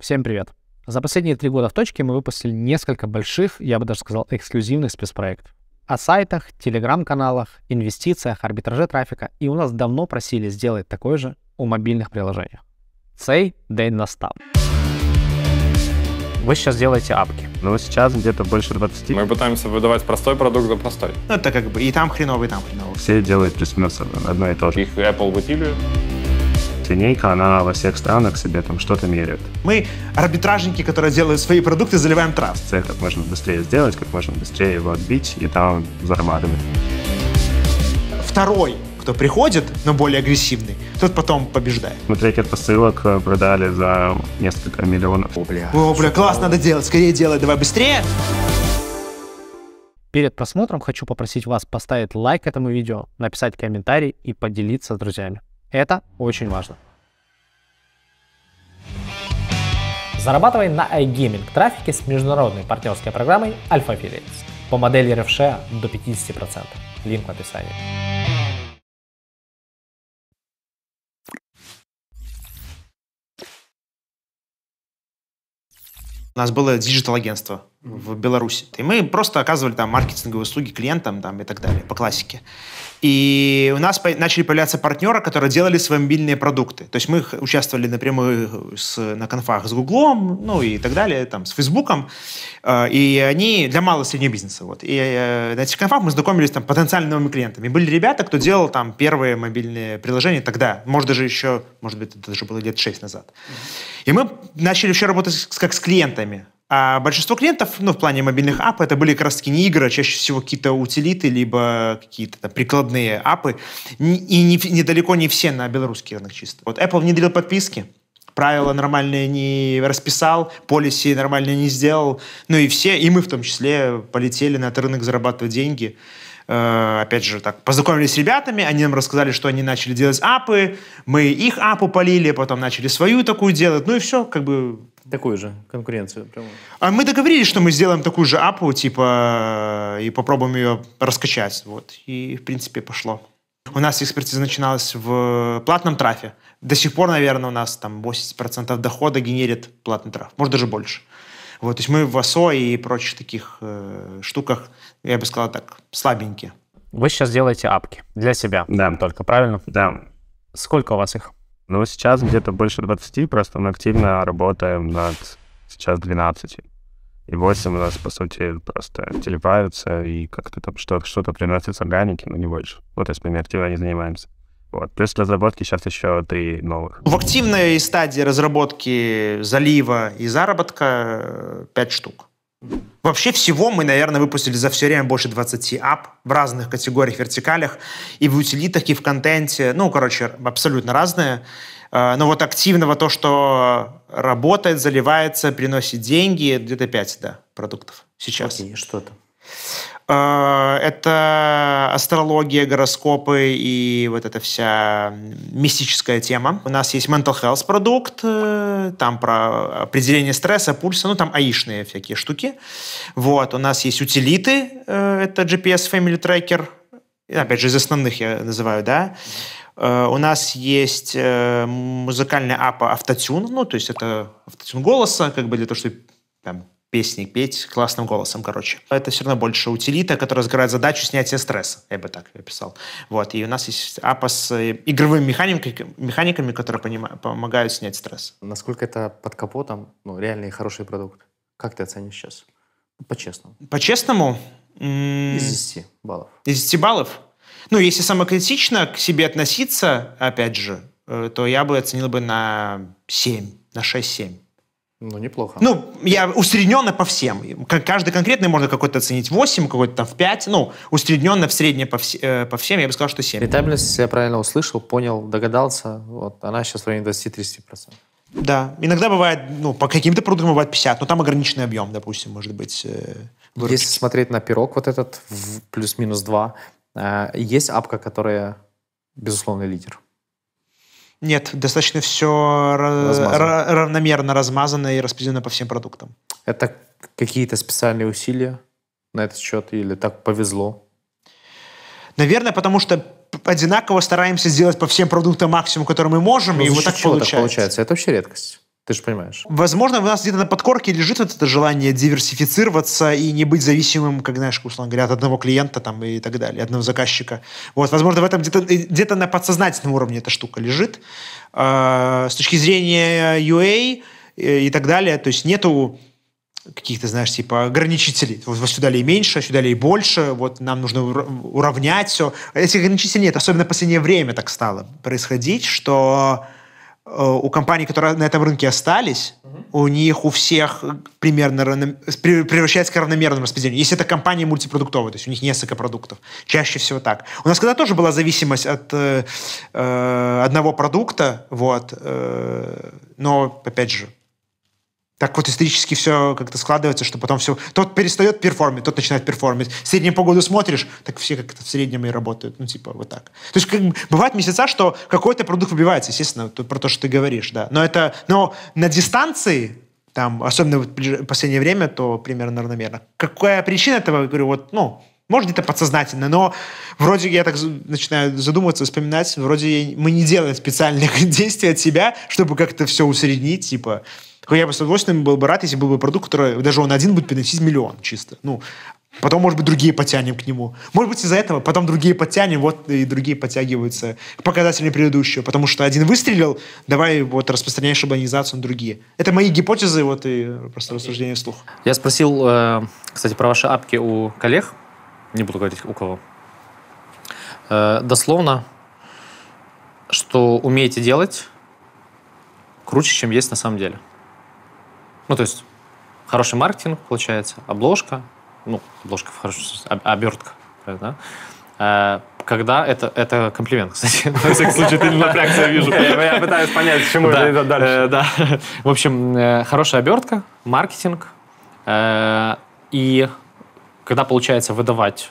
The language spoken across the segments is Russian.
Всем привет! За последние три года в точке мы выпустили несколько больших, я бы даже сказал, эксклюзивных спецпроектов. О сайтах, телеграм-каналах, инвестициях, арбитраже трафика. И у нас давно просили сделать такой же у мобильных приложений. Цей день настал. Вы сейчас делаете апки, но сейчас где-то больше 20. Мы пытаемся выдавать простой продукт за простой. Ну, это как бы и там хреновый, и там хреновый. Все делают плюс-минус одно и то же. Их Apple выпиливает есть линейка, она во всех странах себе там что-то меряет. Мы арбитражники, которые делают свои продукты, заливаем траст. Цель как можно быстрее сделать, как можно быстрее его отбить и там зарабатывать. Второй кто приходит, но более агрессивный, тот потом побеждает. Мы трекер посылок э, продали за несколько миллионов. О, бля. О, бля, класс, надо делать, скорее делай, давай быстрее. Перед просмотром хочу попросить вас поставить лайк этому видео, написать комментарий и поделиться с друзьями. Это очень важно. Зарабатывай на iGaming трафике с международной партнерской программой Alpha Affiliates по модели РФШ до 50%. Линк в описании. У нас было диджитал-агентство в Беларуси. И мы просто оказывали там маркетинговые услуги клиентам там, и так далее, по классике. И у нас начали появляться партнеры, которые делали свои мобильные продукты. То есть мы участвовали напрямую с, на конфах с Гуглом, ну и так далее, там, с Фейсбуком. А, и они для малого и среднего бизнеса. Вот. И э, на этих конфах мы знакомились там, потенциально новыми клиентами. И были ребята, кто делал там первые мобильные приложения тогда. Может, даже еще, может быть, это даже было лет шесть назад. И мы начали вообще работать как с клиентами. А большинство клиентов, ну, в плане мобильных ап, это были краски не игры, а чаще всего какие-то утилиты, либо какие-то там, прикладные апы И не, недалеко не все на белорусский рынок чисто. Вот Apple внедрил подписки, правила нормальные не расписал, полиси нормально не сделал. Ну и все, и мы в том числе, полетели на этот рынок зарабатывать деньги. Э, опять же, так, познакомились с ребятами, они нам рассказали, что они начали делать апы, мы их апу полили, потом начали свою такую делать, ну и все, как бы Такую же конкуренцию. А мы договорились, что мы сделаем такую же апу, типа, э, и попробуем ее раскачать. Вот. И, в принципе, пошло. У нас экспертиза начиналась в платном трафе. До сих пор, наверное, у нас там 80% дохода генерит платный траф. Может, даже больше. Вот, то есть мы в АСО и прочих таких э, штуках, я бы сказал так, слабенькие. Вы сейчас делаете апки для себя да. только, правильно? Да. Сколько у вас их? Ну, сейчас где-то больше 20, просто мы активно работаем над сейчас 12. И 8 у нас, по сути, просто телепаются и как-то там что-то, что-то приносит с органики, но не больше. Вот, то есть мы активно не занимаемся. Вот. Плюс разработки сейчас еще три новых. В активной стадии разработки залива и заработка 5 э, штук. Вообще всего мы, наверное, выпустили за все время больше 20 ап в разных категориях, вертикалях, и в утилитах, и в контенте. Ну, короче, абсолютно разные. А, но вот активного то, что работает, заливается, приносит деньги, где-то 5, да, продуктов сейчас. Окей, что то Э, это астрология, гороскопы и вот эта вся мистическая тема. У нас есть mental health продукт, э, там про определение стресса, пульса, ну там аишные всякие штуки. Вот, у нас есть утилиты, э, это GPS Family Tracker, опять же, из основных я называю, да. У нас есть музыкальная аппа Автотюн, ну, то есть это Автотюн голоса, как бы для того, чтобы там, песни петь классным голосом, короче. Это все равно больше утилита, которая сгорает задачу снятия стресса. Я бы так описал. Вот. И у нас есть апа с э, игровыми механиками, механиками которые понимают, помогают снять стресс. Насколько это под капотом ну, реальный хороший продукт? Как ты оценишь сейчас? По-честному. По-честному? Из 10 баллов. Из 10 баллов? Ну, если самокритично к себе относиться, опять же, э, то я бы оценил бы на 7, на 6-7. Ну, неплохо. Ну, я усредненно по всем. Каждый конкретный можно какой-то оценить 8, какой-то там в 5. Ну, усредненно в среднее по, вс- э, по всем, я бы сказал, что 7. Рентабельность, я правильно услышал, понял, догадался. Вот, она сейчас в районе 20-30%. Да. Иногда бывает, ну, по каким-то продуктам бывает 50, но там ограниченный объем, допустим, может быть. Э, Если смотреть на пирог вот этот, плюс-минус 2, э, есть апка, которая, безусловный лидер. Нет, достаточно все размазано. равномерно размазано и распределено по всем продуктам. Это какие-то специальные усилия на этот счет или так повезло? Наверное, потому что одинаково стараемся сделать по всем продуктам максимум, который мы можем, ну, и вот так получается. так получается. Это вообще редкость. Ты же понимаешь. Возможно, у нас где-то на подкорке лежит вот это желание диверсифицироваться и не быть зависимым, как знаешь, условно говоря, от одного клиента там и так далее, одного заказчика. Вот, возможно, в этом где-то э, где, -то, на подсознательном уровне эта штука лежит. А, с точки зрения UA э, и так далее, то есть нету каких-то, знаешь, типа ограничителей. Вот сюда ли меньше, а сюда ли больше, вот нам нужно уравнять все. А этих ограничителей нет, особенно в последнее время так стало происходить, что Э, у компаний, которые на этом рынке остались, угу. у них у всех примерно превращается к равномерному распределению. Если это компании мультипродуктовые, то есть у них несколько продуктов. Чаще всего так. У нас когда тоже была зависимость от э, э одного продукта, вот, э, но, опять же, так вот исторически все как-то складывается, что потом все... Тот перестает перформить, тот начинает перформить. Среднюю погоду смотришь, так все как-то в среднем и работают. Ну, типа, вот так. То есть как, бывают месяца, что какой-то продукт выбивается, естественно, то, про то, что ты говоришь, да. Но это... Но на дистанции, там, особенно в последнее время, то примерно равномерно. Какая причина этого? Я говорю, вот, ну, может, где-то подсознательно, но вроде я так начинаю задумываться, вспоминать, вроде мы не делаем специальных действий от себя, чтобы как-то все усреднить, типа, я бы с удовольствием был бы рад, если был бы продукт, который даже он один будет приносить миллион чисто. Ну, Потом, может быть, другие потянем к нему. Может быть, из-за этого потом другие потянем, вот и другие подтягиваются к показателям предыдущего, потому что один выстрелил, давай вот распространяешь шаблонизацию на другие. Это мои гипотезы, вот и просто рассуждение вслух. Я спросил, э, кстати, про ваши апки у коллег, не буду говорить у кого, э, дословно, что умеете делать круче, чем есть на самом деле. Ну, то есть хороший маркетинг, получается, обложка, ну, обложка в хорошем смысле, обертка, правильно, да? Э, когда это, это комплимент, кстати. На всякий случай, ты не напрягся, я вижу. Я пытаюсь понять, почему чему это идет дальше. Э, да. В общем, э, хорошая обертка, маркетинг. И когда получается выдавать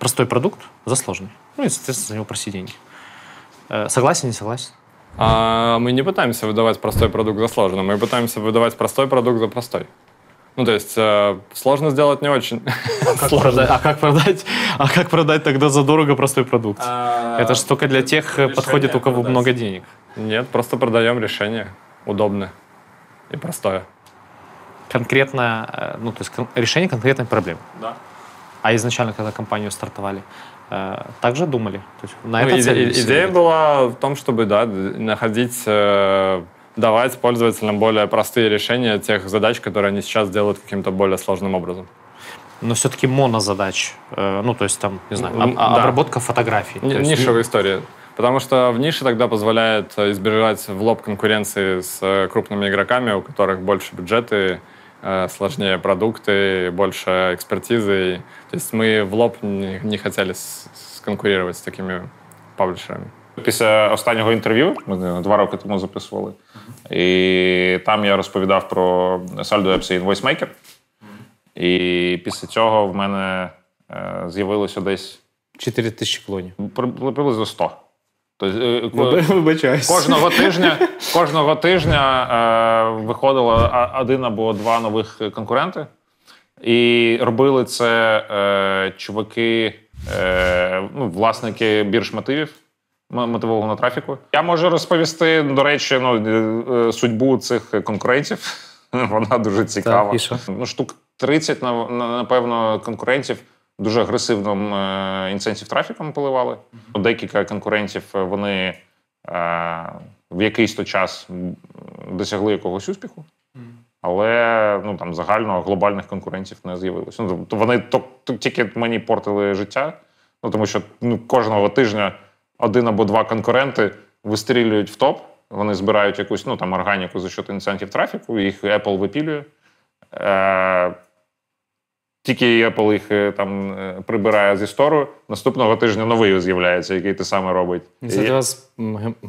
простой продукт за сложный. Ну и, соответственно, за него просить деньги. Согласен, не согласен? А мы не пытаемся выдавать простой продукт за сложный, мы пытаемся выдавать простой продукт за простой. Ну, то есть э, сложно сделать не очень. А как, продать, а, как продать, а как продать тогда задорого простой продукт? А, Это же только для тех э, подходит, у кого продать. много денег. Нет, просто продаем решение удобное и простое. Конкретно, э, ну, то есть решение конкретной проблемы. Да а изначально, когда компанию стартовали, э, также думали? То есть на ну, это иде- идея идет. была в том, чтобы да, находить, э, давать пользователям более простые решения тех задач, которые они сейчас делают каким-то более сложным образом но все-таки монозадач. Э, ну, то есть там, не знаю, об, да. обработка фотографий. Н- есть... Нишевая история. Потому что в нише тогда позволяет избежать в лоб конкуренции с крупными игроками, у которых больше бюджеты, Э, сложнее продукты, больше экспертизы. То есть мы в лоб не хотели сконкурировать з такими паблішерами. Після останнього інтерв'ю ми е, два роки тому записували, і там я розповідав про Saldo Apps і InvoiceMaker. І після цього в мене е, з'явилося десь 4 тисячі клонів. Приблизно 100. Е, е, вибачаюсь. Кожного тижня кожного тижня е, виходило один або два нових конкуренти, і робили це е, чуваки, е, ну, власники бірж мотивів мотивованого трафіку. Я можу розповісти, до речі, ну, е, судьбу цих конкурентів. Вона дуже цікава. Так, і що? Ну, Штук 30, напевно, конкурентів дуже агресивним е, інсенсів трафіком поливали. Декілька конкурентів е, вони е, в якийсь то час досягли якогось успіху. Але ну там загально глобальних конкурентів не з'явилося. Ну, тобто вони то, то тільки мені портили життя, ну тому що ну, кожного тижня один або два конкуренти вистрілюють в топ. Вони збирають якусь ну там органіку за щодо інцентів трафіку. Їх Apple випілює. Тільки Apple їх е, там е, прибирає зі стору, наступного тижня новий з'являється, який те саме робить. Це для вас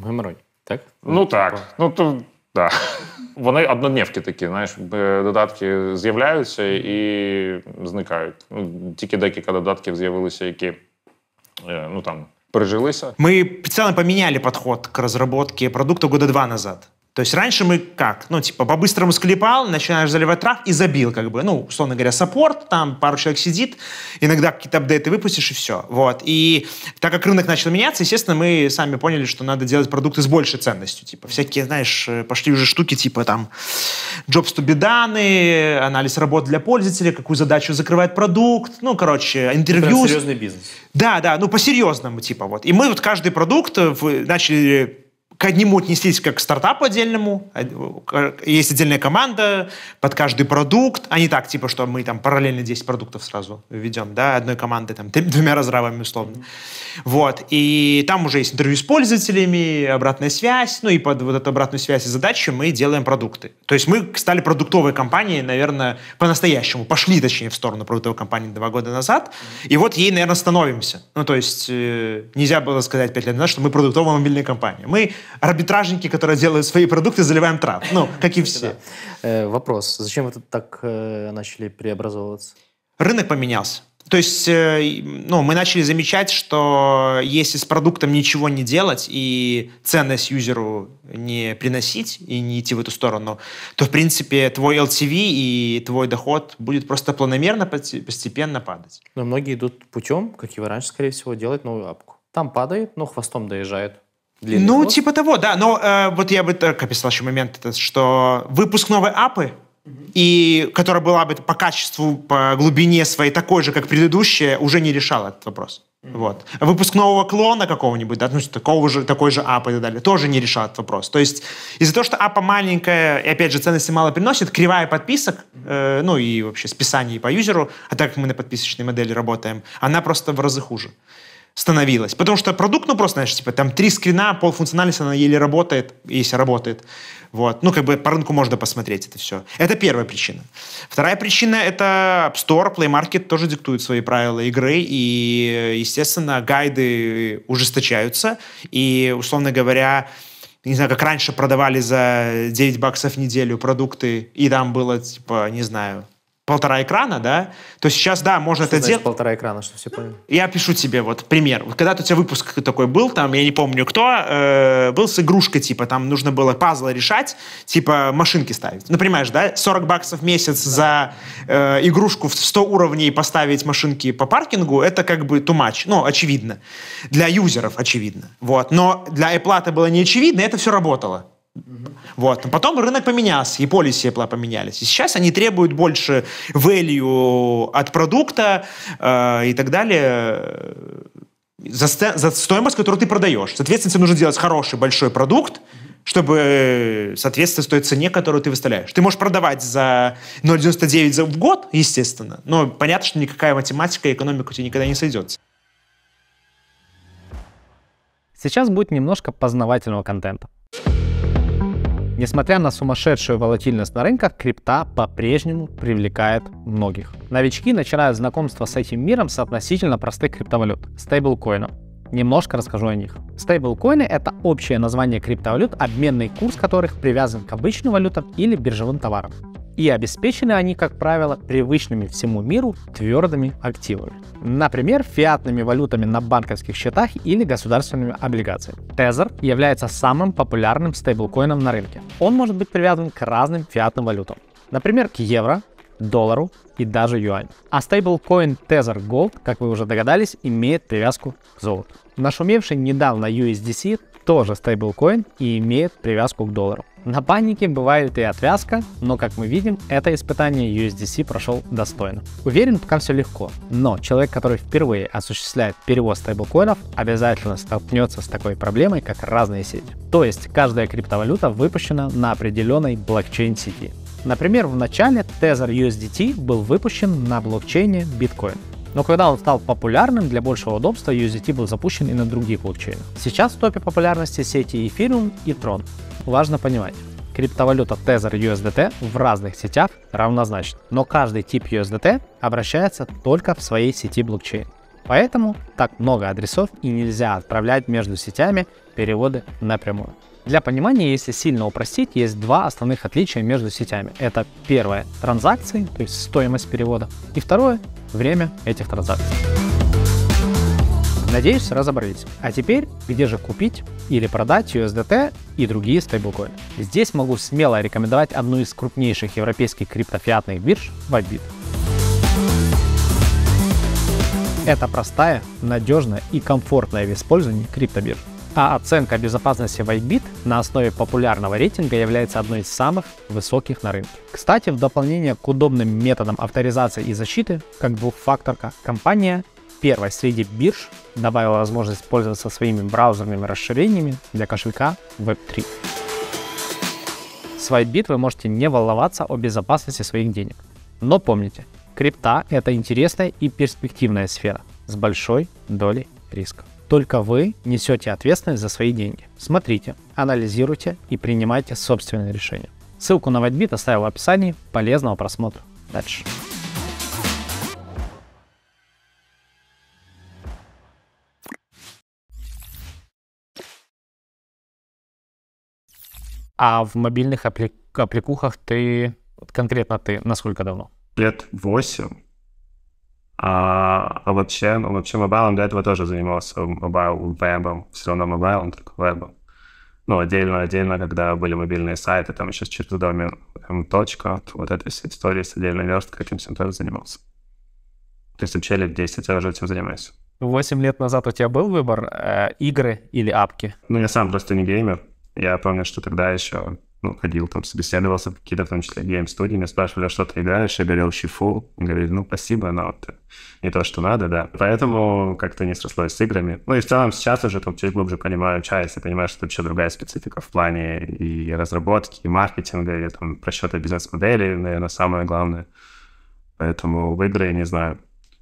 геморрой, так? Ну так. Типу. Ну то так. Вони однодневки такі, знаєш, е, додатки з'являються і зникають. Ну, Тільки декілька додатків з'явилися, які ну там пережилися. Ми спеціально поміняли підход к розробці продукту года два назад. То есть раньше мы как? Ну, типа, по-быстрому склепал, начинаешь заливать трав и забил, как бы. Ну, условно говоря, саппорт, там пару человек сидит, иногда какие-то апдейты выпустишь, и все. Вот. И так как рынок начал меняться, естественно, мы сами поняли, что надо делать продукты с большей ценностью. Типа, всякие, знаешь, э, пошли уже штуки, типа, там, jobs to be done, э, анализ работ для пользователя, какую задачу закрывает продукт, ну, короче, интервью. Прям серьезный бизнес. Да, да, ну, по-серьезному, типа, вот. И мы вот каждый продукт э, начали к одному отнеслись как к стартапу отдельному, а, есть отдельная команда под каждый продукт, а не так, типа, что мы там параллельно 10 продуктов сразу введем, да, одной командой, там, двумя разрабами, условно. Вот, и там уже есть интервью с пользователями, обратная связь, ну и под вот эту обратную связь и задачи мы делаем продукты. То есть мы стали продуктовой компанией, наверное, по-настоящему, пошли, точнее, в сторону продуктовой компании два года назад, и вот ей, наверное, становимся. Ну, то есть э, нельзя было сказать пять лет назад, что мы продуктовая мобильная компания. Мы арбитражники, которые делают свои продукты, заливаем трат. Ну, как и все. Э, вопрос. Зачем это так э, начали преобразовываться? Рынок поменялся. То есть, э, ну, мы начали замечать, что если с продуктом ничего не делать и ценность юзеру не приносить и не идти в эту сторону, то, в принципе, твой LTV и твой доход будет просто планомерно постепенно падать. Но многие идут путем, как и вы раньше, скорее всего, делать новую апку. Там падает, но хвостом доезжает. Длинный ну, хвост. типа того, да. Но э, вот я бы так описал еще момент, это, что выпуск новой апы, и которая была бы по качеству, по глубине своей такой же, как предыдущая, уже не решала этот вопрос. Вот. Выпуск нового клона какого-нибудь, да, ну, такого же, такой же апа и так далее, тоже не решал этот вопрос. То есть из-за того, что апа маленькая, и опять же, ценности мало приносит, кривая подписок, э, ну и вообще списание по юзеру, а так как мы на подписочной модели работаем, она просто в разы хуже становилось. Потому что продукт, ну, просто, знаешь, типа, там три скрина, полфункциональности, она еле работает, если работает. Вот. Ну, как бы по рынку можно посмотреть это все. Это первая причина. Вторая причина — это App Store, Play Market тоже диктуют свои правила игры, и, естественно, гайды ужесточаются, и, условно говоря, не знаю, как раньше продавали за 9 баксов в неделю продукты, и там было, типа, не знаю, полтора экрана, да, то сейчас, да, можно что это делать. полтора экрана, что все понял. Я пишу тебе вот пример. Вот когда-то у тебя выпуск такой был, там, я не помню кто, э, был с игрушкой, типа, там нужно было пазлы решать, типа, машинки ставить. Ну, понимаешь, да, 40 баксов в месяц да. за э, игрушку в 100 уровней поставить машинки по паркингу, это как бы too much. Ну, очевидно. Для юзеров очевидно. Вот. Но для Apple это было не очевидно, это все работало. Вот. Но потом рынок поменялся, и полисы поменялись. И сейчас они требуют больше value от продукта э, и так далее э, за, за стоимость, которую ты продаешь. Соответственно, тебе нужно делать хороший большой продукт, чтобы э, соответствовать той цене, которую ты выставляешь. Ты можешь продавать за 0,99 за в год, естественно, но понятно, что никакая математика и экономика у тебя никогда не сойдется. Сейчас будет немножко познавательного контента. Несмотря на сумасшедшую волатильность на рынках, крипта по-прежнему привлекает многих. Новички начинают знакомство с этим миром с относительно простых криптовалют – стейблкоинов. Немножко расскажу о них. Стейблкоины – это общее название криптовалют, обменный курс которых привязан к обычным валютам или биржевым товарам и обеспечены они, как правило, привычными всему миру твердыми активами. Например, фиатными валютами на банковских счетах или государственными облигациями. Тезер является самым популярным стейблкоином на рынке. Он может быть привязан к разным фиатным валютам. Например, к евро, доллару и даже юань. А стейблкоин Tether Gold, как вы уже догадались, имеет привязку к золоту. Нашумевший недавно USDC тоже стейблкоин и имеет привязку к доллару. На панике бывает и отвязка, но, как мы видим, это испытание USDC прошел достойно. Уверен, пока все легко, но человек, который впервые осуществляет перевод стейблкоинов, обязательно столкнется с такой проблемой, как разные сети. То есть, каждая криптовалюта выпущена на определенной блокчейн-сети. Например, в начале Tether USDT был выпущен на блокчейне Bitcoin. Но когда он стал популярным, для большего удобства USDT был запущен и на других блокчейнах. Сейчас в топе популярности сети Ethereum и Tron. Важно понимать, криптовалюта Tether USDT в разных сетях равнозначна, но каждый тип USDT обращается только в своей сети блокчейн. Поэтому так много адресов и нельзя отправлять между сетями переводы напрямую. Для понимания, если сильно упростить, есть два основных отличия между сетями. Это первое – транзакции, то есть стоимость перевода, и второе – время этих транзакций. Надеюсь, разобрались. А теперь, где же купить или продать USDT и другие стейблкоины? Здесь могу смело рекомендовать одну из крупнейших европейских криптофиатных бирж – Whitebit. Это простая, надежная и комфортная в использовании криптобиржа. А оценка безопасности Whitebit на основе популярного рейтинга является одной из самых высоких на рынке. Кстати, в дополнение к удобным методам авторизации и защиты, как двухфакторка, компания первой среди бирж добавила возможность пользоваться своими браузерными расширениями для кошелька Web3. С Whitebit вы можете не волноваться о безопасности своих денег. Но помните, крипта – это интересная и перспективная сфера с большой долей риска. Только вы несете ответственность за свои деньги. Смотрите, анализируйте и принимайте собственные решения. Ссылку на Whitebit оставил в описании. Полезного просмотра. Дальше. А в мобильных аппликухах ты, конкретно ты, насколько давно? Лет восемь. А, а вообще, вообще мобайлом до этого тоже занимался мобайл вебом, все равно мобайлом, только вебом. Ну, отдельно, отдельно, когда были мобильные сайты, там еще с домен Точка, вот эта вся история с отдельной версткой, этим всем тоже занимался. То есть учили 10, я уже этим занимаюсь. Восемь лет назад у тебя был выбор э, игры или апки? Ну, я сам просто не геймер. Я помню, что тогда еще ну, ходил там, собеседовался какие-то, в том числе, гейм-студии, меня спрашивали, а что ты играешь, я говорил, щифу, говорили, ну, спасибо, но это не то, что надо, да. Поэтому как-то не срослось с играми. Ну, и в целом сейчас уже там чуть глубже понимаю часть, я понимаю, что тут еще другая специфика в плане и разработки, и маркетинга, и там просчета бизнес-модели, наверное, самое главное. Поэтому в игры, не знаю,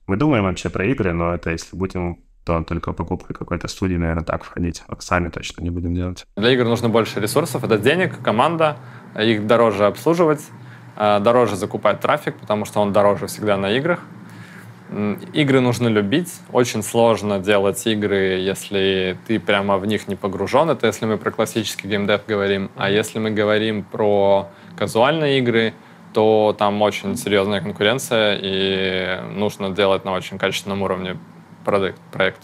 мы думаем вообще про игры, но это если будем то только покупкой какой-то студии, наверное, так входить. Сами точно не будем делать. Для игр нужно больше ресурсов, это денег, команда, их дороже обслуживать, э, дороже закупать трафик, потому что он дороже всегда на играх. Игры нужно любить. Очень сложно делать игры, если ты прямо в них не погружен. Это если мы про классический геймдев говорим. А если мы говорим про казуальные игры, то там очень серьезная конкуренция, и нужно делать на очень качественном уровне продукт, проект.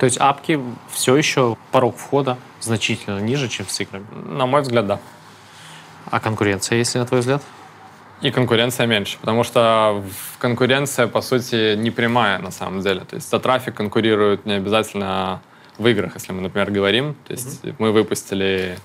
То есть апки все еще порог входа значительно ниже, чем с играми? На мой взгляд, да. А конкуренция, если на твой взгляд? И конкуренция меньше, потому что конкуренция, по сути, не прямая на самом деле. То есть за трафик конкурируют не обязательно в играх, если мы, например, говорим. То есть mm-hmm. мы выпустили,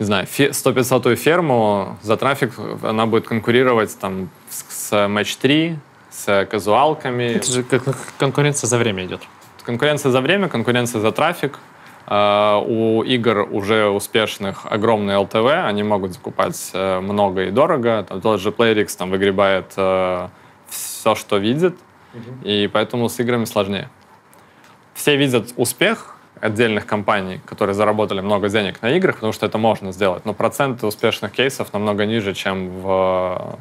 не знаю, 100-500 ферму, за трафик она будет конкурировать там с Match 3, с казуалками. Это же ну, конкуренция за время идет. Конкуренция за время, конкуренция за трафик. А, у игр уже успешных огромные ЛТВ, они могут закупать э, много и дорого. Там тот же PlayRix там выгребает э, все, что видит, и поэтому с играми сложнее. Все видят успех отдельных компаний, которые заработали много денег на играх, потому что это можно сделать, но проценты успешных кейсов намного ниже, чем в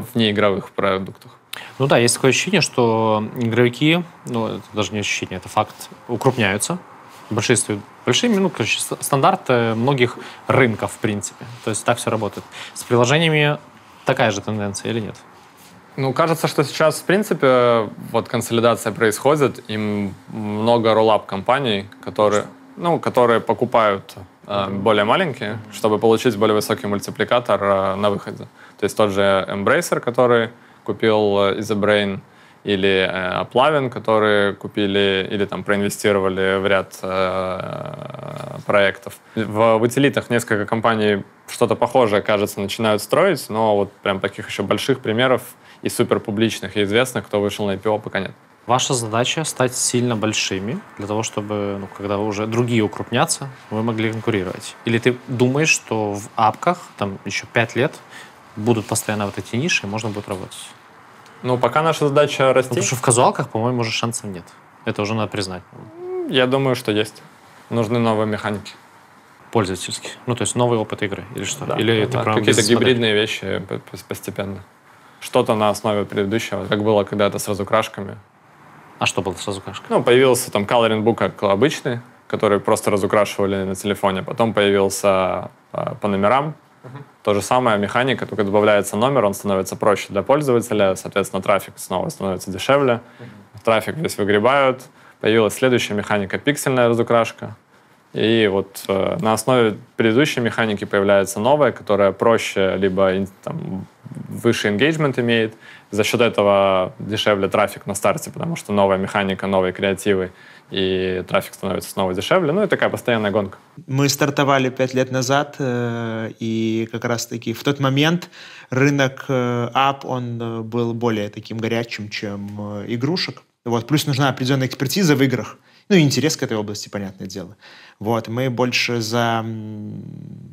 в неигровых продуктах. Ну да, есть такое ощущение, что игроки, ну это даже не ощущение, это факт, укрупняются большинство, большинстве большими, ну, короче, стандарт многих рынков, в принципе. То есть так все работает. С приложениями такая же тенденция или нет? Ну, кажется, что сейчас, в принципе, вот консолидация происходит, и много роллап компаний, которые, ну, которые покупают Э, более маленькие, чтобы получить более высокий мультипликатор э, на выходе. То есть тот же Embracer, который купил Isabrain, э, или Aplavin, которые купили или там проинвестировали в ряд проектов. В, в утилитах несколько компаний что-то похожее, кажется, начинают строить, но вот прям таких еще больших примеров и суперпубличных публичных и известных, кто вышел на IPO, пока нет. Ваша задача стать сильно большими для того, чтобы, ну, когда уже другие укрупнятся, вы могли конкурировать. Или ты думаешь, что в апках там еще пять лет будут постоянно вот эти ниши, и можно будет работать? Ну, пока наша задача расти. Ну, потому что в казуалках, по-моему, уже шансов нет. Это уже надо признать. Я думаю, что есть. Нужны новые механики. Пользовательские. Ну, то есть новый опыт игры или что? Да, или да, да. какие-то гибридные вещи постепенно. Что-то на основе предыдущего, как было когда-то с разукрашками. А что было с разукрашкой? Ну, появился там coloring book как обычный, который просто разукрашивали на телефоне. Потом появился э, по номерам. Uh-huh. То же самое механика, только добавляется номер, он становится проще для пользователя, соответственно, трафик снова становится дешевле, uh-huh. трафик весь выгребают. Появилась следующая механика — пиксельная разукрашка. И вот э, на основе предыдущей механики появляется новая, которая проще, либо там, выше engagement имеет. За счет этого дешевле трафик на старте, потому что новая механика, новые креативы, и трафик становится снова дешевле. Ну и такая постоянная гонка. Мы стартовали пять лет назад, э, и как раз-таки в тот момент рынок э, app, он э, был более таким горячим, чем э, игрушек. Вот. Плюс нужна определенная экспертиза в играх. Ну и интерес к этой области, понятное дело. Вот. Мы больше за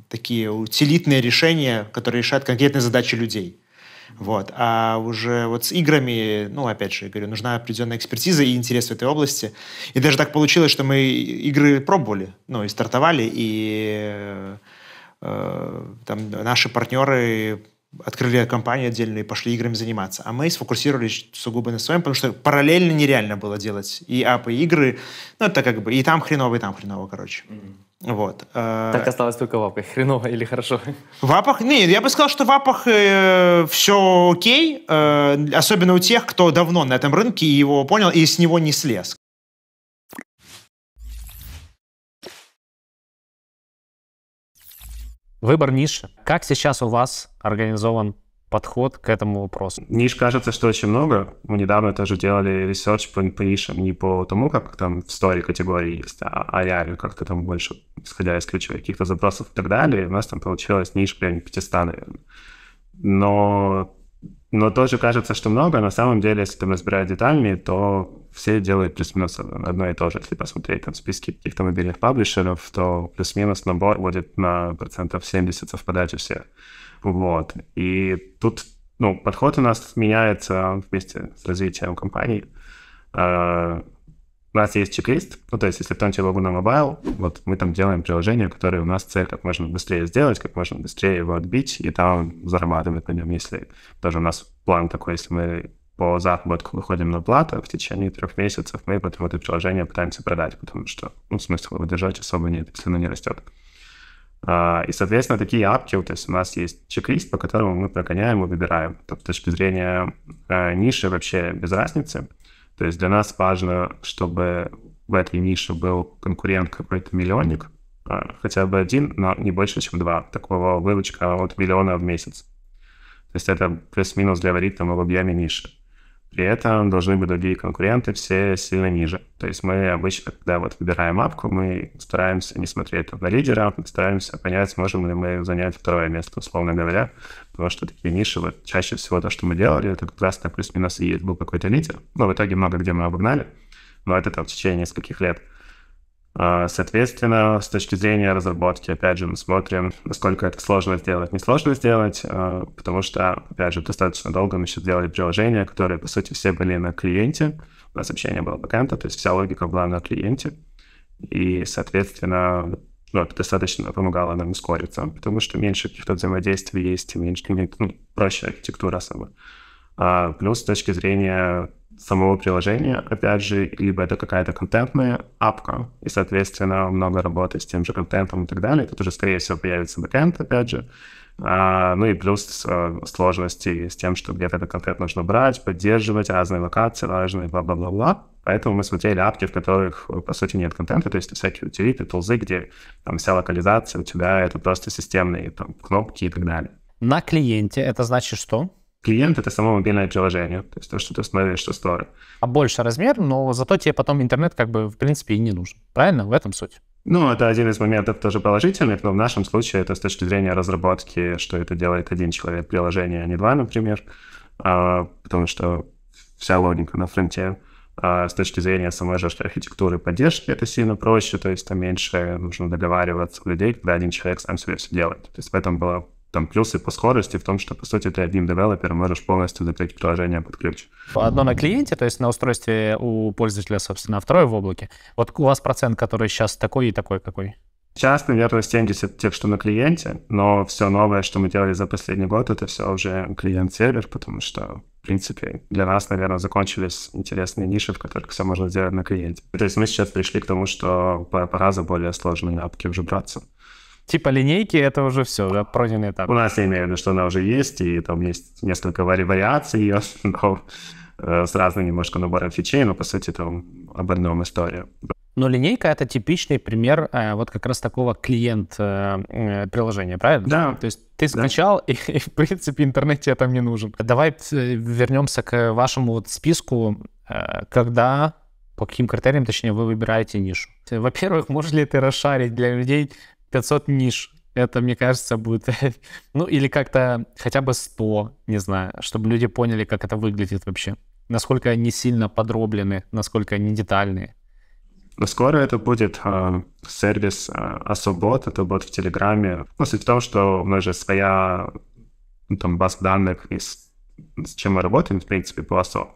такие утилитные решения, которые решают конкретные задачи людей. Вот. А уже вот с играми, ну, опять же, я говорю, нужна определенная экспертиза и интерес в этой области. И даже так получилось, что мы игры пробовали, ну, и стартовали, и э, э там наши партнеры открыли компанию отдельную и пошли играми заниматься. А мы сфокусировались сугубо на своем, потому что параллельно нереально было делать и ап, и игры. Ну, это как бы и там хреново, и там хреново, короче. Mm-hmm. Вот. Э, так осталось только в апах. Хреново или хорошо? В апах? Нет, я бы сказал, что в апах э, все окей. Э, особенно у тех, кто давно на этом рынке и его понял и с него не слез. Выбор ниши. Как сейчас у вас организован подход к этому вопросу? Ниш кажется, что очень много. Мы недавно тоже делали ресерч по, по нишам не по тому, как там в стори категории есть, а, а реально как-то там больше, исходя из ключевых каких-то запросов и так далее. у нас там получилось ниш прям 500, наверное. Но но тоже кажется, что много. На самом деле, если там разбирать детальнее, то все делают плюс-минус одно и то же. Если посмотреть там списки каких-то мобильных паблишеров, то плюс-минус набор будет на процентов 70 совпадать у всех. Вот. И тут ну, подход у нас меняется вместе с развитием компании. А, у нас есть чек-лист, ну, то есть, если тоньте логу на мобайл, вот мы там делаем приложение, которое у нас цель как можно быстрее сделать, как можно быстрее его отбить и там зарабатывать на нем, если даже у нас план такой, если мы по заработку выходим на плату, а в течение трех месяцев мы потом это приложение пытаемся продать, потому что ну, смысла его держать особо нет, если оно не растет. Uh, а, и, соответственно, такие апки, то есть у нас есть чек-лист, по которому мы прогоняем и выбираем. То, с точки зрения uh, ниши вообще без разницы. То есть для нас важно, чтобы в этой нише был конкурент какой-то миллионник, хотя бы один, но не больше, чем два. Такого выручка от миллиона в месяц. То есть это плюс-минус для говорит там в объеме ниши. При этом должны быть другие конкуренты, все сильно ниже. То есть мы обычно, когда вот выбираем апку, мы стараемся не смотреть на лидера, мы стараемся понять, сможем ли мы занять второе место, условно говоря, потому что такие ниши, вот чаще всего то, что мы делали, это как раз так плюс-минус и был какой-то лидер. Но в итоге много где мы обогнали, но это там в течение нескольких лет. А, соответственно, с точки зрения разработки, опять же, мы смотрим, насколько это сложно сделать, несложно сделать, а, потому что, опять же, достаточно долго мы еще делали приложения, которые, по сути, все были на клиенте, у нас общение было бэкэнда, то есть вся логика была на клиенте, и, соответственно, ну, это достаточно помогало нам ускориться, потому что меньше каких-то взаимодействий есть, меньше, ну, проще архитектура сама. А плюс с точки зрения самого приложения, опять же, либо это какая-то контентная апка, и, соответственно, много работы с тем же контентом и так далее. Тут уже, скорее всего, появится бэкэнд, опять же. А, ну и плюс а, сложности с тем, что где-то этот контент нужно брать, поддерживать, разные локации важные, бла-бла-бла-бла. Поэтому мы смотрели апки, в которых, э, по сути, нет контента, то есть всякие утилиты, тулзы, где там вся локализация у тебя, это просто системные там, кнопки и так далее. На клиенте это значит что? клиент — это само мобильное приложение, то есть то, что ты смотришь, что стоит. А больше размер, но зато тебе потом интернет как бы в принципе и не нужен. Правильно? В этом суть. Ну, это один из моментов тоже положительных, но в нашем случае это с точки зрения разработки, что это делает один человек приложение, а не два, например, а, потому что вся логика на фронте. А с точки зрения самой же архитектуры поддержки это сильно проще, то есть там меньше нужно договариваться людей, когда один человек сам себе все делает. То есть в этом была там плюсы по скорости в том, что, по сути, ты одним девелопером можешь полностью закрыть приложение под ключ. Одно на клиенте, то есть на устройстве у пользователя, собственно, а второе в облаке. Вот у вас процент, который сейчас такой и такой какой? Сейчас, наверное, 70 тех, что на клиенте, но все новое, что мы делали за последний год, это все уже клиент-сервер, потому что, в принципе, для нас, наверное, закончились интересные ниши, в которых все можно сделать на клиенте. То есть мы сейчас пришли к тому, что пора за более сложные апки уже браться. Типа линейки это уже все, да, пройденный этап. У нас я имею в виду, что она уже есть, и там есть несколько вари- вариаций ее, э, с разным немножко набором фичей, но по сути там об одном история. Но линейка это типичный пример э, вот как раз такого клиент э, э приложения, правильно? Да. То есть ты скачал, да. и, и в принципе интернет тебе там не нужен. Давай э, вернемся к вашему вот списку, э, когда по каким критериям, точнее, вы выбираете нишу. Во-первых, можешь ли ты расшарить для людей 500 ниш. Это, мне кажется, будет... ну, или как-то хотя бы 100, не знаю, чтобы люди поняли, как это выглядит вообще. Насколько они сильно подроблены, насколько они детальные. скоро это будет э, сервис э, Asobot, это будет в Телеграме. Ну, суть в том, что у нас же своя ну, там, база данных, из, с чем мы работаем, в принципе, по ASO.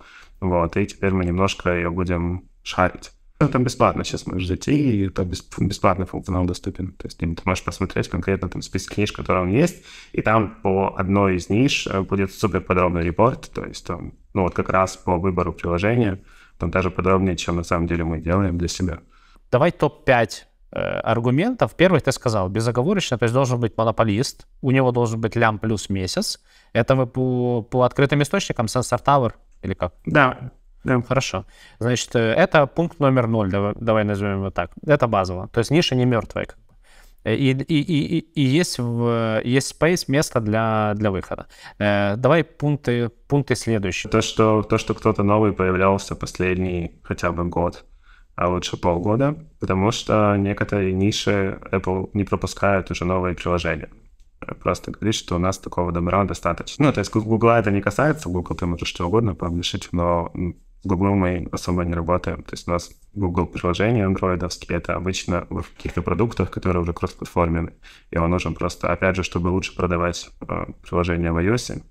Вот, и теперь мы немножко ее будем шарить. Ну, там бесплатно сейчас можешь зайти, и там бесплатный функционал доступен. То есть ты можешь посмотреть конкретно там список ниш, которые он есть, и там по одной из ниш э, будет супер подробный репорт, то есть там, ну вот как раз по выбору приложения, там даже подробнее, чем на самом деле мы делаем для себя. Давай топ-5 э, аргументов. Первый ты сказал, безоговорочно, то есть должен быть монополист, у него должен быть лям плюс месяц. Это вы по, по открытым источникам, сенсор Tower или как? Да, да. Хорошо. Значит, э, это пункт номер ноль, давай, давай назовем его так. Это базово. То есть ниша не мертвая. И, и, и, и есть, в, есть space место для, для выхода. Э, давай пункты, пункты следующие. То, что, то, что кто-то новый появлялся последний хотя бы год, а лучше полгода, потому что некоторые ниши Apple не пропускают уже новые приложения просто говорить, что у нас такого добра достаточно. Ну, то есть Google это не касается, Google ты можешь что угодно паблишить, но Google мы особо не работаем. То есть у нас Google приложение, андроидовские, это обычно в каких-то продуктах, которые уже кроссплатформены. И он нужен просто, опять же, чтобы лучше продавать э, приложение в iOS,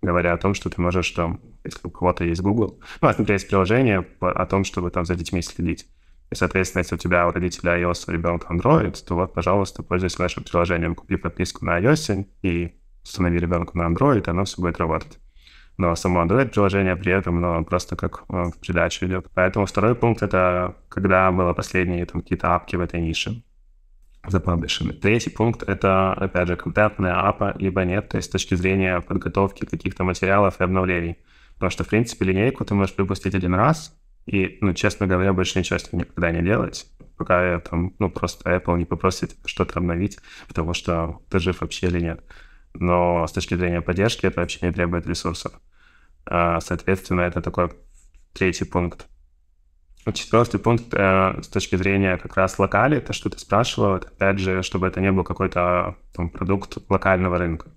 говоря о том, что ты можешь там, если у кого-то есть Google, ну, а смотри, есть приложение по, о том, чтобы там за детьми следить. И, соответственно, если у тебя у родителя iOS, у ребенка Android, то вот, пожалуйста, пользуйся нашим приложением, купи подписку на iOS и установи ребенка на Android, и оно все будет работать но само Android приложение при этом, но просто как в э, придачу идет. Поэтому второй пункт это когда было последние там какие-то апки в этой нише запаблишены. Третий пункт — это, опять же, контентная апа, либо нет, то есть с точки зрения подготовки каких-то материалов и обновлений. Потому что, в принципе, линейку ты можешь выпустить один раз, и, ну, честно говоря, больше ничего с ним никогда не делать, пока там, ну, просто Apple не попросит что-то обновить, потому что ты жив вообще или нет но с точки зрения поддержки это вообще не требует ресурсов. А, соответственно, это такой третий пункт. Четвертый пункт э, с точки зрения как раз локали, это что ты спрашивал, опять же, чтобы это не был какой-то там, продукт локального рынка.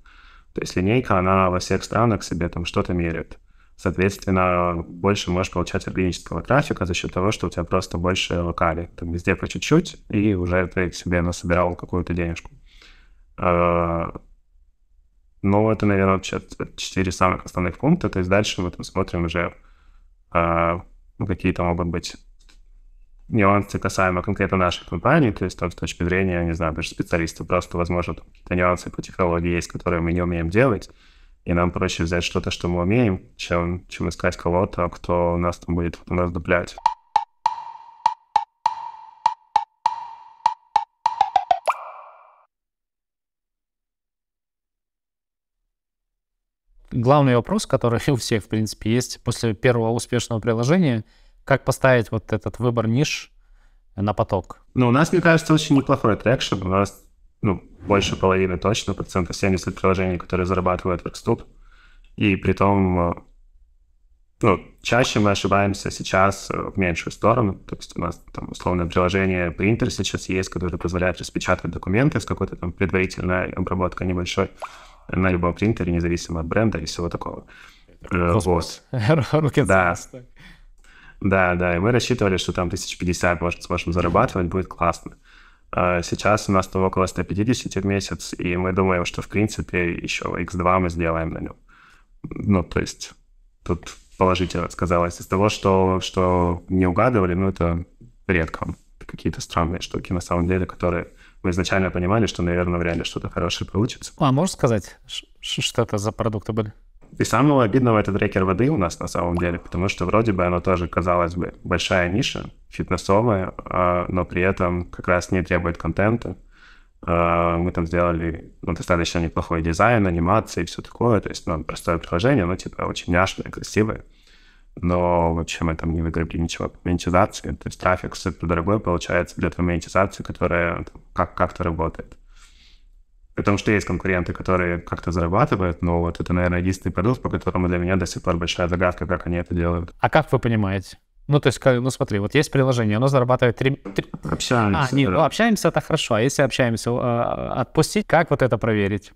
То есть линейка, она во всех странах себе там что-то меряет. Соответственно, больше можешь получать органического трафика за счет того, что у тебя просто больше локали. Там везде по чуть-чуть, и уже ты себе насобирал какую-то денежку. А, ну, это, наверное, вообще четыре самых основных пункта. То есть дальше вот мы смотрим уже, э, какие там могут быть нюансы касаемо конкретно нашей компании, то есть там, с точки зрения, не знаю, даже специалистов, просто, возможно, какие-то нюансы по технологии есть, которые мы не умеем делать, и нам проще взять что-то, что мы умеем, чем, чем искать кого-то, кто нас там будет у нас дуплять. главный вопрос, который у всех, в принципе, есть после первого успешного приложения, как поставить вот этот выбор ниш на поток? Ну, у нас, мне кажется, очень неплохой трекшн. У нас, ну, больше половины точно, процентов 70 приложений, которые зарабатывают верступ. И при том, э, ну, чаще мы ошибаемся сейчас э, в меньшую сторону. То есть у нас там условное приложение принтер сейчас есть, которое позволяет распечатать документы с какой-то там предварительной обработкой небольшой на любом принтере, независимо от бренда и всего такого. Э, вот. Да. Да, да, и мы рассчитывали, что там 1050, может, сможем зарабатывать, будет классно. А сейчас у нас там около 150 в месяц, и мы думаем, что, в принципе, еще X2 мы сделаем на нем. Ну, то есть тут положительно сказалось. Из того, что, что не угадывали, ну, это редко. Какие-то странные штуки, на самом деле, которые мы изначально понимали, что, наверное, вряд ли что-то хорошее получится. А можешь сказать, что это за продукты были? И самого обидного это трекер воды у нас на самом деле, потому что вроде бы оно тоже, казалось бы, большая ниша, фитнесовая, а, но при этом как раз не требует контента. А, мы там сделали ну, достаточно неплохой дизайн, анимации и все такое. То есть, ну, простое приложение, но типа очень няшное, красивое но вообще мы там не выгребли ничего по монетизации. То есть трафик супер дорогой получается для твоей монетизации, которая как- как-то работает. Потому что есть конкуренты, которые как-то зарабатывают, но вот это, наверное, единственный продукт, по которому для меня до сих пор большая загадка, как они это делают. А как вы понимаете? Ну, то есть, ну смотри, вот есть приложение, оно зарабатывает 3... 3... Общаемся. А, нет, ну, общаемся, это хорошо. А если общаемся, а, а, отпустить, как вот это проверить?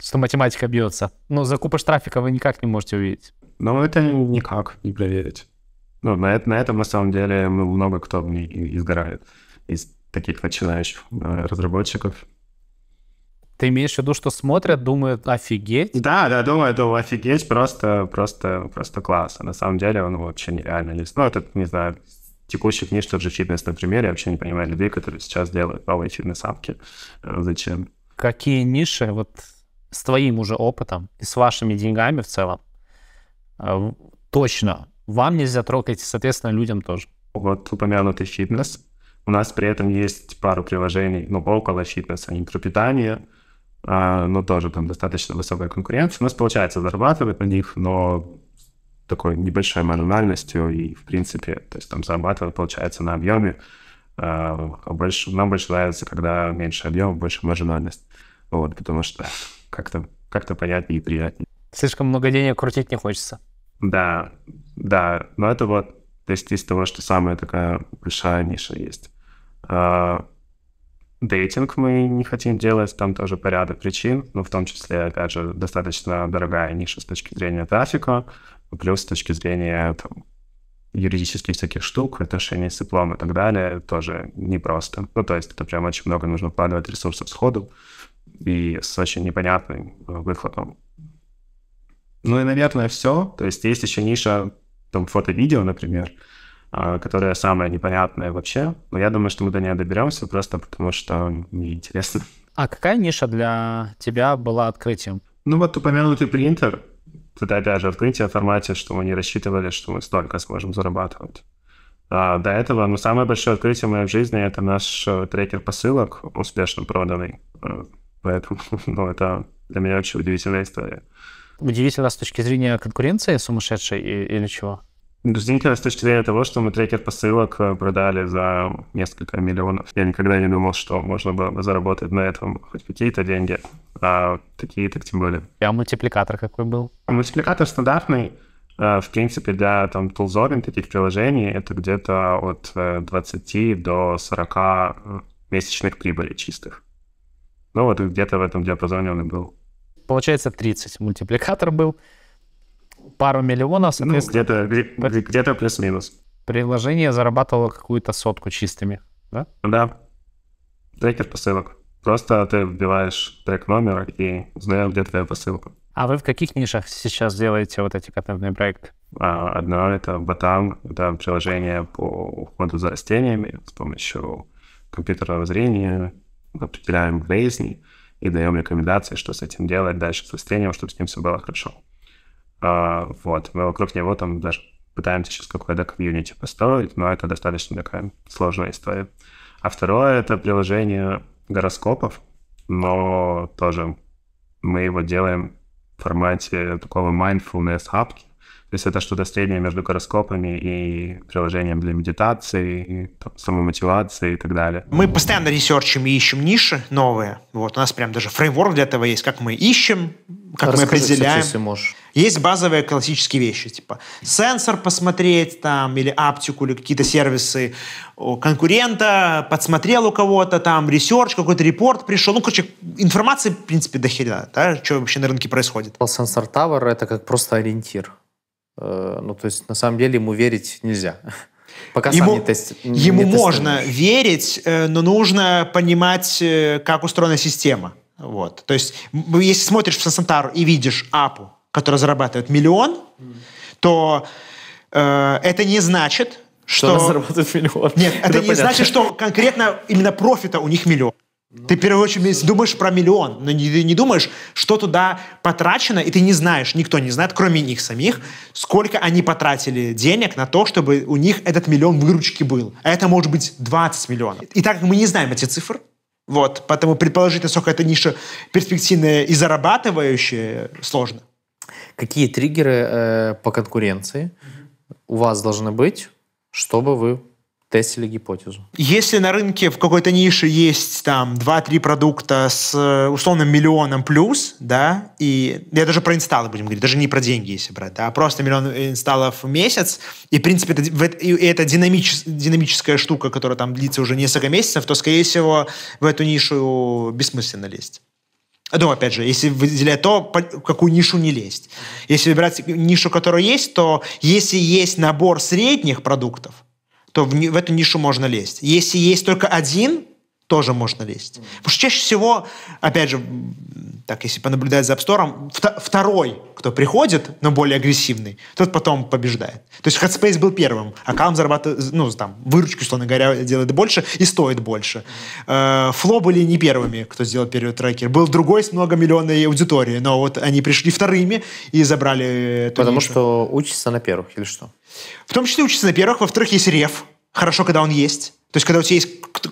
Что математика бьется? Ну, закупаешь трафика вы никак не можете увидеть. Но это никак не проверить. Ну, на, на этом, на самом деле, много кто изгорает из таких начинающих э, разработчиков. Ты имеешь в виду, что смотрят, думают, офигеть? Да, да, думаю, думаю, офигеть, просто, просто, просто класс. А на самом деле он вообще нереально лист. Ну, это, не знаю, текущий книж, тот же фитнес, например, я вообще не понимаю людей, которые сейчас делают новые фитнес-апки. Э, зачем? Какие ниши, вот с твоим уже опытом и с вашими деньгами в целом, а, точно. Вам нельзя трогать, соответственно, людям тоже. Вот упомянутый фитнес. У нас при этом есть пару приложений, ну, около фитнеса, они про питание, а, но тоже там достаточно высокая конкуренция. У нас получается зарабатывать на них, но такой небольшой маржинальностью, и, в принципе, то есть там зарабатывать получается на объеме. А, а больше, нам больше нравится, когда меньше объем, больше маржинальность. Вот, потому что как-то как понятнее и приятнее. Слишком много денег крутить не хочется. Да, да, но это вот, то есть из того, что самая такая большая ниша есть. А, дейтинг мы не хотим делать, там тоже по ряду причин, но в том числе, опять же, достаточно дорогая ниша с точки зрения трафика, плюс с точки зрения там, юридических всяких штук, отношений с диплом и так далее, тоже непросто. Ну, то есть это прям очень много нужно вкладывать ресурсов сходу и с очень непонятным э, выходом. Ну и, наверное, все. То есть есть еще ниша там фото-видео, например, а, которая самая непонятная вообще. Но я думаю, что мы до нее доберемся просто потому, что неинтересно. А какая ниша для тебя была открытием? Ну вот упомянутый принтер. Это опять же открытие в формате, что мы не рассчитывали, что мы столько сможем зарабатывать. А, до этого, ну, самое большое открытие в моей жизни — это наш э, трекер посылок, успешно проданный. Э, поэтому, ну, это для меня очень удивительная история. Удивительно с точки зрения конкуренции сумасшедшей или чего? Удивительно с точки зрения того, что мы трекер посылок э, продали за несколько миллионов. Я никогда не думал, что можно было бы заработать на этом хоть какие-то деньги, а такие так тем более. А мультипликатор какой был? Мультипликатор стандартный, э, в принципе, для там тулзорин таких приложений это где-то от 20 э, до 40 месячных прибылей чистых. Ну вот где-то в этом диапазоне он и был получается 30. Мультипликатор был. Пару миллионов, ну, соответственно. Ну, где-то, где, где-то плюс-минус. Приложение зарабатывало какую-то сотку чистыми, да? Да. Трекер посылок. Просто ты вбиваешь трек номер и узнаешь, где твоя посылка. А вы в каких нишах сейчас делаете вот эти контентные проекты? А, одно — это Батам, это приложение по уходу за растениями с помощью компьютерного зрения, определяем болезни и даем рекомендации, что с этим делать дальше, с растением, чтобы с ним все было хорошо. А, вот, мы вокруг него там даже пытаемся сейчас какое-то комьюнити построить, но это достаточно такая сложная история. А второе — это приложение гороскопов, но тоже мы его делаем в формате такого mindfulness хабки, то есть это что-то среднее между гороскопами и приложением для медитации, и там, самомотивации и так далее. Мы постоянно ресерчим и ищем ниши новые. Вот у нас прям даже фреймворк для этого есть, как мы ищем, как Расскажи, мы определяем. Кстати, можешь. Есть базовые классические вещи, типа сенсор посмотреть там, или аптику, или какие-то сервисы конкурента, подсмотрел у кого-то там, ресерч, какой-то репорт пришел. Ну, короче, информации, в принципе, дохера, да, что вообще на рынке происходит. Сенсор Tower — это как просто ориентир. Э, ну, то есть, на самом деле, ему верить нельзя. Пока ему, сам не тест, ему не можно верить, э, но нужно понимать, э, как устроена система. Вот. То есть, если смотришь в Сансантару и видишь апу, которая зарабатывает миллион, то э, это не значит, что... Что она зарабатывает миллион. Нет, это, это не понятно. значит, что конкретно именно профита у них миллион. Ну ты в первую очередь думаешь про миллион, но не, не думаешь, что туда потрачено, и ты не знаешь, никто не знает, кроме них самих, сколько они потратили денег на то, чтобы у них этот миллион выручки был. А это может быть 20 миллионов. И так как мы не знаем эти цифры, вот, поэтому предположить, насколько эта ниша перспективная и зарабатывающая, сложно. Какие триггеры э, по конкуренции mm-hmm. у вас должны быть, чтобы вы тестили гипотезу. Если на рынке в какой-то нише есть там 2-3 продукта с э, условным миллионом плюс, да, и я даже про инсталлы будем говорить, даже не про деньги, если брать, да, а просто миллион инсталлов в месяц, и, в принципе, это, и это динамичес, динамическая штука, которая там длится уже несколько месяцев, то, скорее всего, в эту нишу бессмысленно лезть. Ну, опять же, если выделять то, в какую нишу не лезть. Если выбирать нишу, которая есть, то если есть набор средних продуктов, то в, в эту нишу можно лезть. Если есть только один тоже можно лезть. Потому что чаще всего, опять же, так, если понаблюдать за App Store, второй, кто приходит, но более агрессивный, тот потом побеждает. То есть Headspace был первым, а Calm зарабатывает, ну, там, выручку, условно говоря, делает больше и стоит больше. Фло э, были не первыми, кто сделал первый трекер. Был другой с многомиллионной аудиторией, но вот они пришли вторыми и забрали... Э, Потому нишу. что учится на первых или что? В том числе учится на первых. Во-вторых, есть реф. Хорошо, когда он есть. То есть, когда у тебя есть...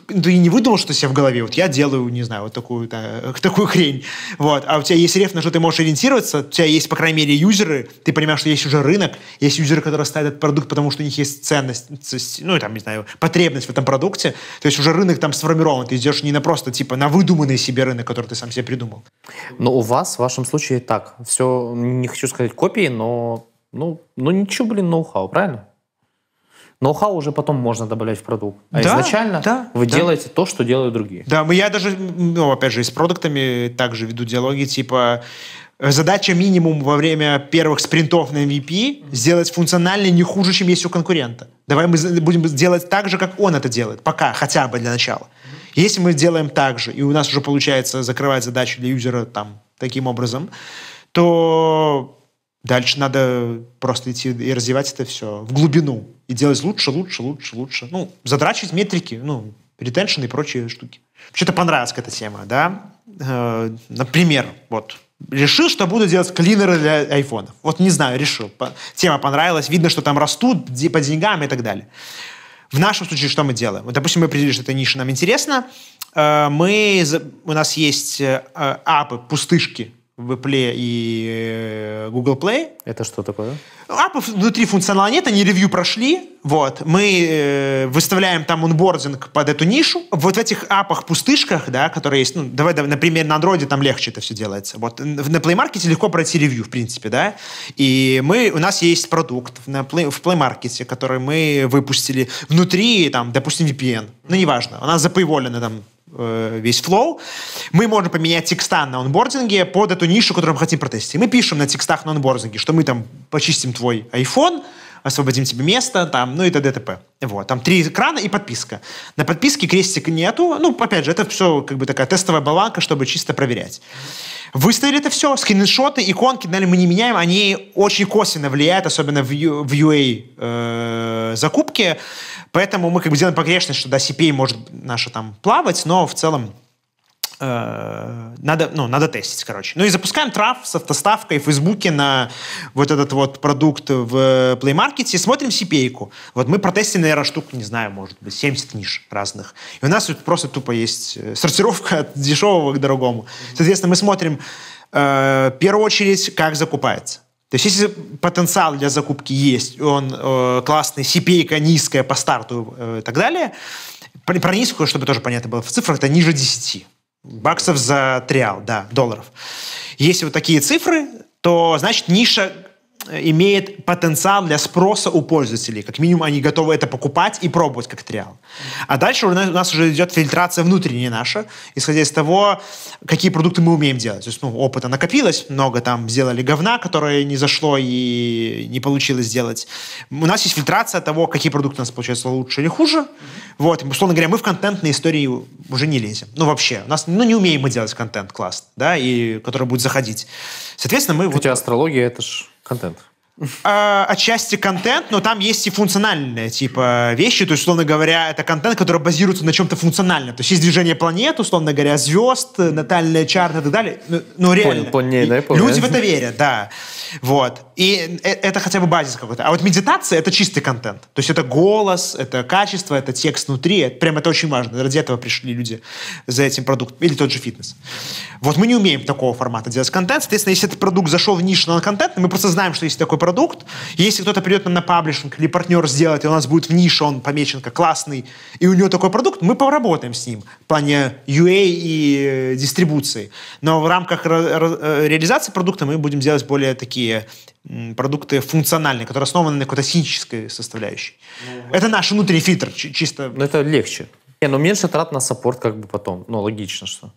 Ты не выдумал, что у тебя в голове, вот я делаю, не знаю, вот такую, да, такую хрень. Вот. А у тебя есть реф, на что ты можешь ориентироваться, у тебя есть, по крайней мере, юзеры, ты понимаешь, что есть уже рынок, есть юзеры, которые ставят этот продукт, потому что у них есть ценность, ну, там, не знаю, потребность в этом продукте. То есть уже рынок там сформирован, ты идешь не на просто, типа, на выдуманный себе рынок, который ты сам себе придумал. Но ну, у вас, в вашем случае, так. Все, не хочу сказать копии, но, ну, ну ничего, блин, ноу-хау, правильно? Ноу-хау уже потом можно добавлять в продукт. А да, изначально да, вы да. делаете то, что делают другие. Да, мы я даже, ну, опять же, и с продуктами также веду диалоги, типа, э, задача минимум во время первых спринтов на MVP сделать функционально не хуже, чем есть у конкурента. Давай мы будем делать так же, как он это делает, пока, хотя бы для начала. Если мы делаем так же, и у нас уже получается закрывать задачу для юзера там таким образом, то Дальше надо просто идти и развивать это все в глубину. И делать лучше, лучше, лучше, лучше. Ну, затрачивать метрики, ну, ретеншн и прочие штуки. что то понравилась эта тема, да? Э, например, вот, решил, что буду делать клинеры для айфонов. Вот не знаю, решил. Тема понравилась, видно, что там растут по деньгам и так далее. В нашем случае что мы делаем? Вот, допустим, мы определили, что эта ниша нам интересна. Э, мы, у нас есть э, апы, пустышки, в Apple и э, Google Play. Это что такое? Аппов внутри функционала нет, они ревью прошли. Вот. Мы э, выставляем там онбординг под эту нишу. Вот в этих аппах, пустышках, да, которые есть, ну, давай, да, например, на Android там легче это все делается. Вот на Play Market легко пройти ревью, в принципе, да. И мы, у нас есть продукт на Play, в Play Market, который мы выпустили внутри, там, допустим, VPN. Ну, неважно, у нас запейволено там Э, весь флоу. Мы можем поменять текста на онбординге под эту нишу, которую мы хотим протестить. Мы пишем на текстах на онбординге, что мы там почистим твой iPhone, освободим тебе место, там, ну и т.д. т.п. Вот, там три экрана и подписка. На подписке крестика нету, ну, опять же, это все как бы такая тестовая баланка, чтобы чисто проверять. Выставили это все, скриншоты, иконки, наверное, мы не меняем, они очень косвенно влияют, особенно в, в UA э, закупке. Поэтому мы как бы делаем погрешность, что до CPA e может наша там плавать, но в целом э, надо, ну, надо тестить, короче. Ну и запускаем трав с автоставкой в Фейсбуке на вот этот вот продукт в Play Market и смотрим CPA-ку. Вот мы протестили, наверное, штук, не знаю, может быть, 70 ниш разных. И у нас тут просто тупо есть э, сортировка от дешевого к дорогому. Соответственно, мы смотрим э, в первую очередь, как закупается. То есть, если потенциал для закупки есть, он э, классный, CPI низкая по старту э, и так далее, про низкую, чтобы тоже понятно было в цифрах, это ниже 10 баксов за триал, да, долларов. Если вот такие цифры, то значит ниша имеет потенциал для спроса у пользователей. Как минимум, они готовы это покупать и пробовать как триал. А дальше у нас, уже идет фильтрация внутренняя наша, исходя из того, какие продукты мы умеем делать. То есть, ну, опыта накопилось, много там сделали говна, которое не зашло и не получилось сделать. У нас есть фильтрация того, какие продукты у нас получаются лучше или хуже. Вот, условно говоря, мы в контентные истории уже не лезем. Ну, вообще, у нас, ну, не умеем мы делать контент класс, да, и который будет заходить. Соответственно, мы... Хотя вот... астрология — это ж Контент. А, отчасти контент, но там есть и функциональные типа вещи. То есть, условно говоря, это контент, который базируется на чем-то функциональном. То есть есть движение планет, условно говоря, звезд, натальные чарты и так далее. Но, ну, ну, реально. Понял, понял, да, понял. Люди в это верят, да. Вот. И э, это хотя бы базис какой-то. А вот медитация — это чистый контент. То есть это голос, это качество, это текст внутри. Это, прям это очень важно. Ради этого пришли люди за этим продуктом. Или тот же фитнес. Вот мы не умеем такого формата делать контент. Соответственно, если этот продукт зашел в нишу на контент, мы просто знаем, что есть такой продукт. Если кто-то придет нам на паблишинг или партнер сделает, и у нас будет в нише, он помечен как классный, и у него такой продукт, мы поработаем с ним в плане UA и э, дистрибуции. Но в рамках э, реализации продукта мы будем делать более такие такие продукты функциональные, которые основаны на какой-то синтетической составляющей. Ну, это наш внутренний фильтр, чисто. Но это легче. Не, ну меньше трат на саппорт как бы потом. Ну, логично, что.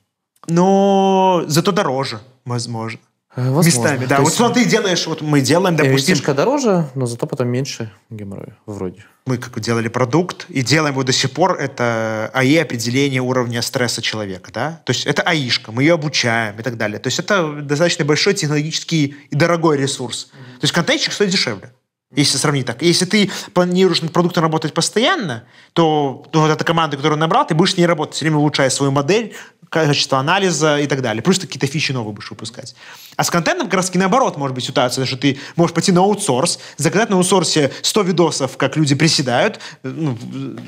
Но зато дороже, возможно. Э, возможно. Местами, да. То вот есть... что ты делаешь, вот мы делаем, э, допустим... Винишка дороже, но зато потом меньше геморроя, вроде. Мы как бы делали продукт, и делаем его до сих пор, это АИ определение уровня стресса человека, да? То есть это АИшка, мы ее обучаем и так далее. То есть это достаточно большой технологический и дорогой ресурс. То есть контентчик стоит дешевле. Если сравнить так. Если ты планируешь над продуктом работать постоянно, то ну, вот эта команда, которую набрал, ты будешь с ней работать, все время улучшая свою модель, качество анализа и так далее. Плюс какие-то фичи новые будешь выпускать. А с контентом как раз наоборот может быть ситуация, что ты можешь пойти на аутсорс, заказать на аутсорсе 100 видосов, как люди приседают, э, ну,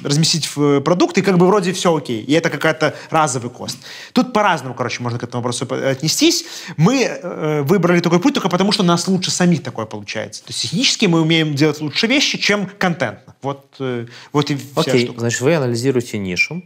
разместить в э, продукт, и как бы вроде все окей. И это какая-то разовый кост. Тут по-разному, короче, можно к этому вопросу отнестись. Мы э, э, выбрали такой путь только потому, что у нас лучше сами такое получается. То есть технически мы умеем делать лучше вещи, чем контентно. Вот, э, вот и вся окей, штука. значит, вы анализируете нишу,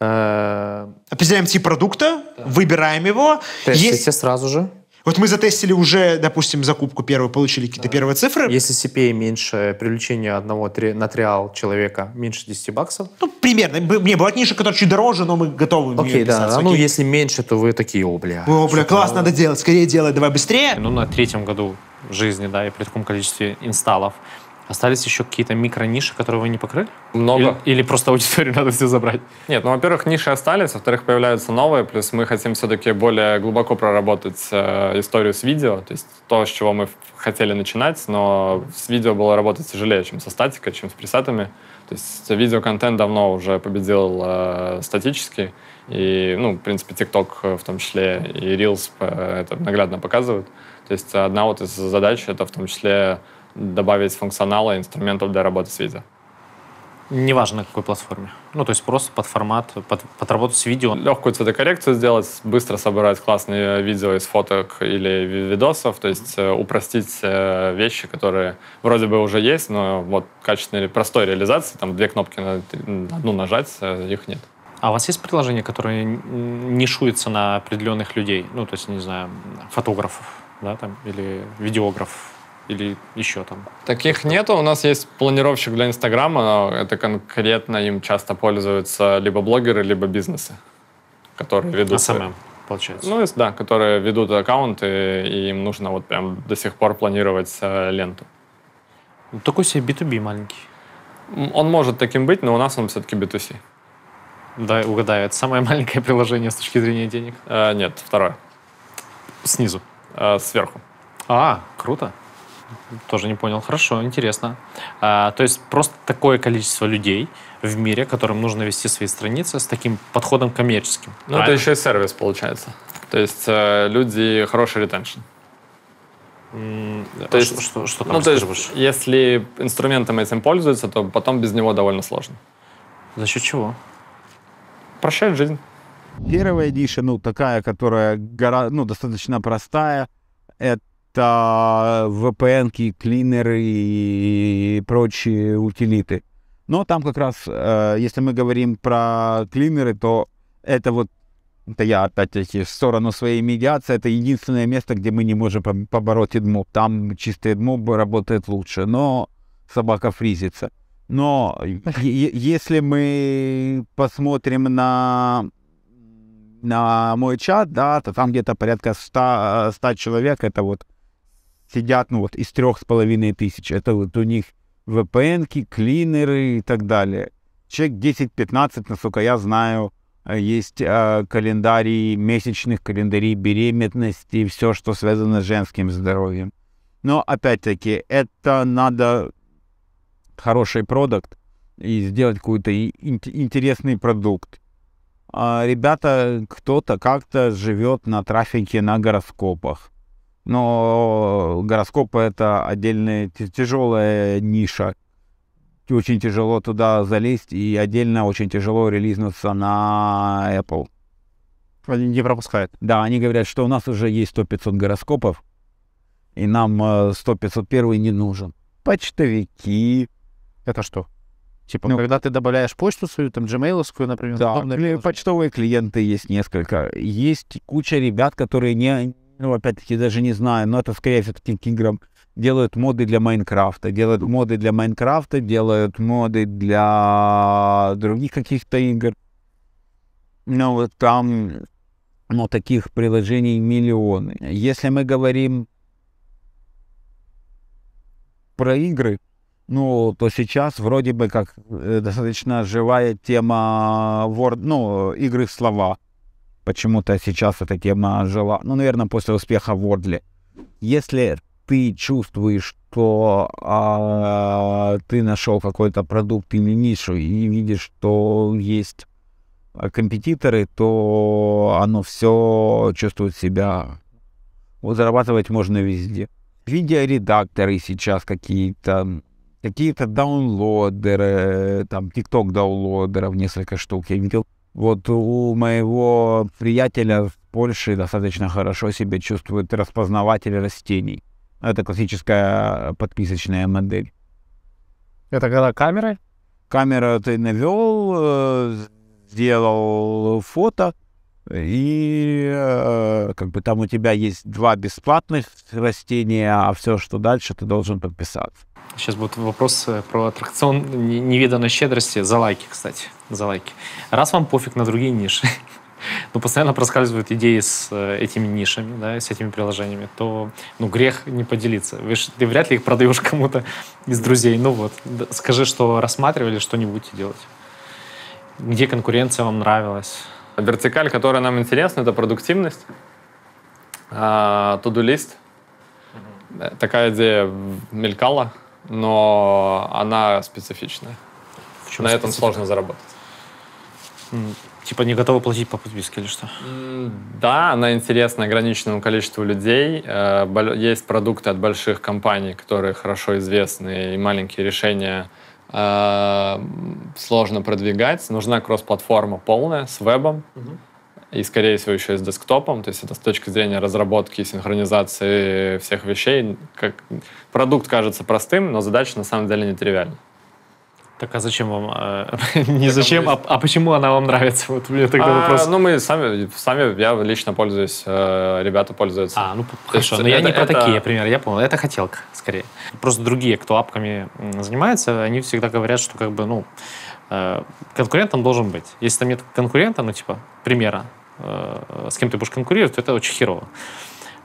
Э, а Определяем тип продукта, да. выбираем его. Тестите Есть... сразу же. Вот мы затестили уже, допустим, закупку первую, получили какие-то да. первые цифры. Если CPA меньше, привлечения одного три, на триал человека меньше 10 баксов. Ну, примерно. Не, бывают ниши, которые чуть дороже, но мы готовы Окей, да. Ну, окей. Ну, если меньше, то вы такие, о, бля. О, бля, класс, надо делать, скорее делай, давай быстрее. Ну, на третьем году жизни, да, и при таком количестве инсталлов Остались еще какие-то микро-ниши, которые вы не покрыли? Много. Или, или просто аудиторию надо все забрать? Нет, ну, во-первых, ниши остались, во-вторых, появляются новые, плюс мы хотим все-таки более глубоко проработать э, историю с видео, то есть то, с чего мы хотели начинать, но с видео было работать тяжелее, чем со статикой, чем с пресетами. То есть видеоконтент давно уже победил э, статический, и, ну, в принципе, TikTok э, в том числе и Reels э, это наглядно показывают. То есть одна вот из задач — это в том числе добавить функционала инструментов для работы с видео. Неважно, на какой платформе. Ну, то есть просто под формат, под, под работу с видео. Легкую цветокоррекцию сделать, быстро собрать классные видео из фоток или видосов, то есть э, упростить э, вещи, которые вроде бы уже есть, но вот качественной, простой реализации, там две кнопки на одну нажать, э, их нет. А у вас есть приложение, которое не нишуется на определенных людей? Ну, то есть, не знаю, фотографов, да, там, или видеографов? или еще там? Таких нету. У нас есть планировщик для Инстаграма, но это конкретно им часто пользуются либо блогеры, либо бизнесы, которые ведут... Э, СММ, получается. Ну, да, которые ведут аккаунты, и им нужно вот прям до сих пор планировать э, ленту. Ну, такой себе B2B маленький. Он может таким быть, но у нас он все-таки B2C. Да, угадаю. Это самое маленькое приложение с точки зрения денег? Э, нет, второе. Снизу? Э, сверху. А, круто. Тоже не понял. Хорошо, интересно. А, то есть просто такое количество людей в мире, которым нужно вести свои страницы с таким подходом коммерческим. Ну, правильно? это еще и сервис получается. То есть э, люди хороший ретеншн. то а есть, что, что там ну, то есть, если инструментом этим пользуются, то потом без него довольно сложно. За счет чего? Прощает жизнь. Первая edition, ну, такая, которая гора, ну, достаточно простая, это это VPN, клинеры и прочие утилиты. Но там как раз, э, если мы говорим про клинеры, то это вот, это я опять-таки в сторону своей медиации, это единственное место, где мы не можем побороть Эдмоб. Там чистый Эдмоб работает лучше, но собака фризится. Но если мы посмотрим на на мой чат, да, то там где-то порядка 100, 100 э, человек, это вот сидят, ну вот, из трех с половиной тысяч. Это вот у них VPN, клинеры и так далее. Человек 10-15, насколько я знаю, э, есть э, календарии месячных, календари беременности, все, что связано с женским здоровьем. Но опять-таки, это надо хороший продукт и сделать какой-то интересный продукт. А ребята, кто-то как-то живет на трафике на гороскопах но гороскопы это отдельная тяжелая ниша. Очень тяжело туда залезть и отдельно очень тяжело релизнуться на Apple. Они не пропускают. Да, они говорят, что у нас уже есть 100-500 гороскопов, и нам 100-501 э, не нужен. Почтовики. Это что? Типа, ну, когда ты добавляешь почту свою, там, gmail например. Да, почтовые клиенты есть несколько. Есть куча ребят, которые не, ну, опять-таки, даже не знаю, но это, скорее все-таки к играм, делают моды для Майнкрафта, делают ну. моды для Майнкрафта, делают моды для других каких-то игр. Ну, вот там, ну, таких приложений миллионы. Если мы говорим про игры, ну, то сейчас вроде бы как э, достаточно живая тема Word, ну, игры в слова почему-то сейчас эта тема жила, ну, наверное, после успеха в Ордли. Если ты чувствуешь, что а, ты нашел какой-то продукт или нишу и видишь, что есть компетиторы, то оно все чувствует себя. Вот зарабатывать можно везде. Видеоредакторы сейчас какие-то, какие-то даунлодеры, там, ТикТок даунлодеров несколько штук я видел. Вот у моего приятеля в Польше достаточно хорошо себя чувствует распознаватель растений. Это классическая подписочная модель. Это когда камеры? Камера ты навел, э, сделал фото, и э, как бы там у тебя есть два бесплатных растения, а все, что дальше, ты должен подписаться. Сейчас будет вопрос про аттракцион невиданной щедрости. За лайки, кстати. За лайки. Раз вам пофиг на другие ниши, но постоянно проскальзывают идеи с э, этими нишами, да, с этими приложениями, то ну, грех не поделиться. Видишь, ты вряд ли их продаешь кому-то из друзей. Ну вот, скажи, что рассматривали, что не будете делать. Где конкуренция вам нравилась? Вертикаль, которая нам интересна, это продуктивность, Тудулист. А, э, такая идея мелькала но она специфичная. В чем На этом сложно заработать. Типа не готовы платить по подписке или что? Да, она интересна ограниченному количеству людей. Э, есть продукты от больших компаний, которые хорошо известны, и маленькие решения э, сложно продвигать. Нужна кросс-платформа полная с вебом. Угу и, скорее всего, еще и с десктопом. То есть это с точки зрения разработки и синхронизации всех вещей. Как... Продукт кажется простым, но задача на самом деле не тривиальна. Так а зачем вам? Э, не зачем, а, а, почему она вам нравится? Вот у меня тогда вопрос. Ну, мы сами, сами, я лично пользуюсь, э, ребята пользуются. А, ну хорошо, но я не про такие примеры, я понял. Это хотелка, скорее. Просто другие, кто апками занимается, они всегда говорят, что как бы, ну, Э, конкурентом должен быть. Если там нет конкурента, ну, типа, примера, э, с кем ты будешь конкурировать, то это очень херово.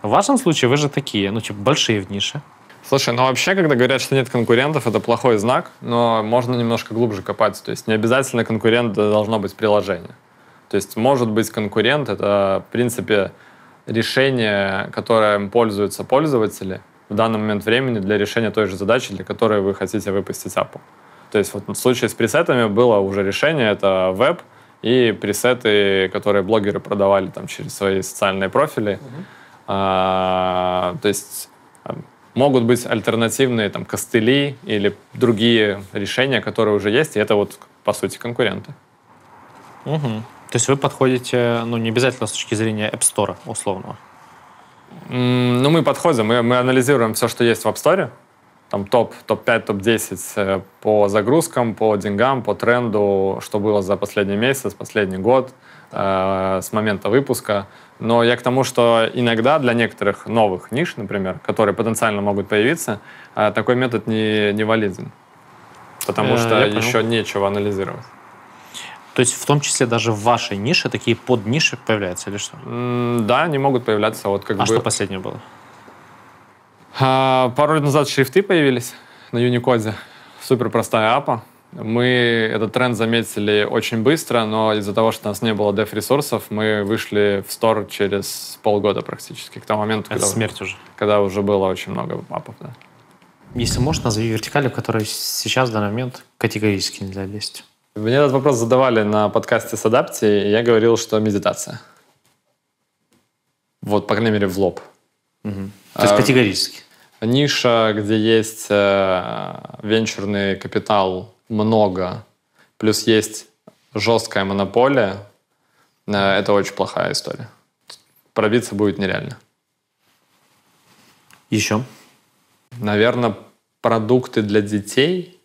В вашем случае вы же такие, ну, типа, большие в нише. Слушай, ну вообще, когда говорят, что нет конкурентов, это плохой знак, но можно немножко глубже копаться. То есть не обязательно конкурент должно быть приложение. То есть может быть конкурент — это, в принципе, решение, которым пользуются пользователи в данный момент времени для решения той же задачи, для которой вы хотите выпустить Apple. То есть вот в случае с пресетами было уже решение, это веб и пресеты, которые блогеры продавали там через свои социальные профили. Угу. А, то есть эм, могут быть альтернативные там костыли или другие решения, которые уже есть, и это вот по сути конкуренты. Угу. То есть вы подходите, ну не обязательно с точки зрения App Store условного. Ну, мы подходим, мы, мы анализируем все, что есть в App Store, там топ, топ-5, топ-10 э, по загрузкам, по деньгам, по тренду, что было за последний месяц, последний год, э, с момента выпуска. Но я к тому, что иногда для некоторых новых ниш, например, которые потенциально могут появиться, э, такой метод не, не валиден, потому э, что я еще понял. нечего анализировать. То есть в том числе даже в вашей нише такие подниши появляются или что? да, они могут появляться вот как а бы. А что последнее было? А, пару лет назад шрифты появились на Unicode. Супер простая апа. Мы этот тренд заметили очень быстро, но из-за того, что у нас не было деф-ресурсов, мы вышли в стор через полгода практически, к тому моменту, Это когда, смерть уже. когда уже было очень много апов. Да. Если можешь, назови вертикали, в которой сейчас, в данный момент, категорически нельзя лезть. Мне этот вопрос задавали на подкасте с Адапти, и я говорил, что медитация. Вот, по крайней мере, в лоб. Угу. То есть а, категорически. А, ниша, где есть э, венчурный капитал много, плюс есть жесткая монополия, э, это очень плохая история. Пробиться будет нереально. Еще? Наверное, продукты для детей,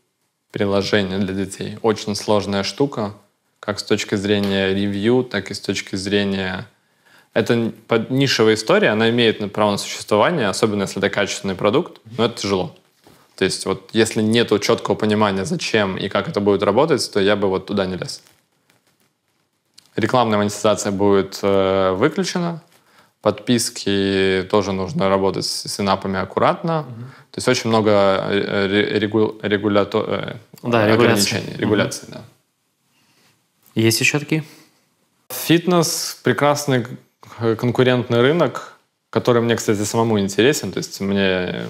приложения для детей, очень сложная штука, как с точки зрения ревью, так и с точки зрения это нишевая история, она имеет право на существование, особенно если это качественный продукт, но это тяжело. То есть вот если нет четкого понимания, зачем и как это будет работать, то я бы вот туда не лез. Рекламная монетизация будет э, выключена. Подписки тоже нужно работать с инапами аккуратно. Угу. То есть очень много э, регу, регулято, э, да, ограничений, регуляции, регуляции угу. да. Есть еще такие? Фитнес прекрасный конкурентный рынок, который мне, кстати, самому интересен. То есть мне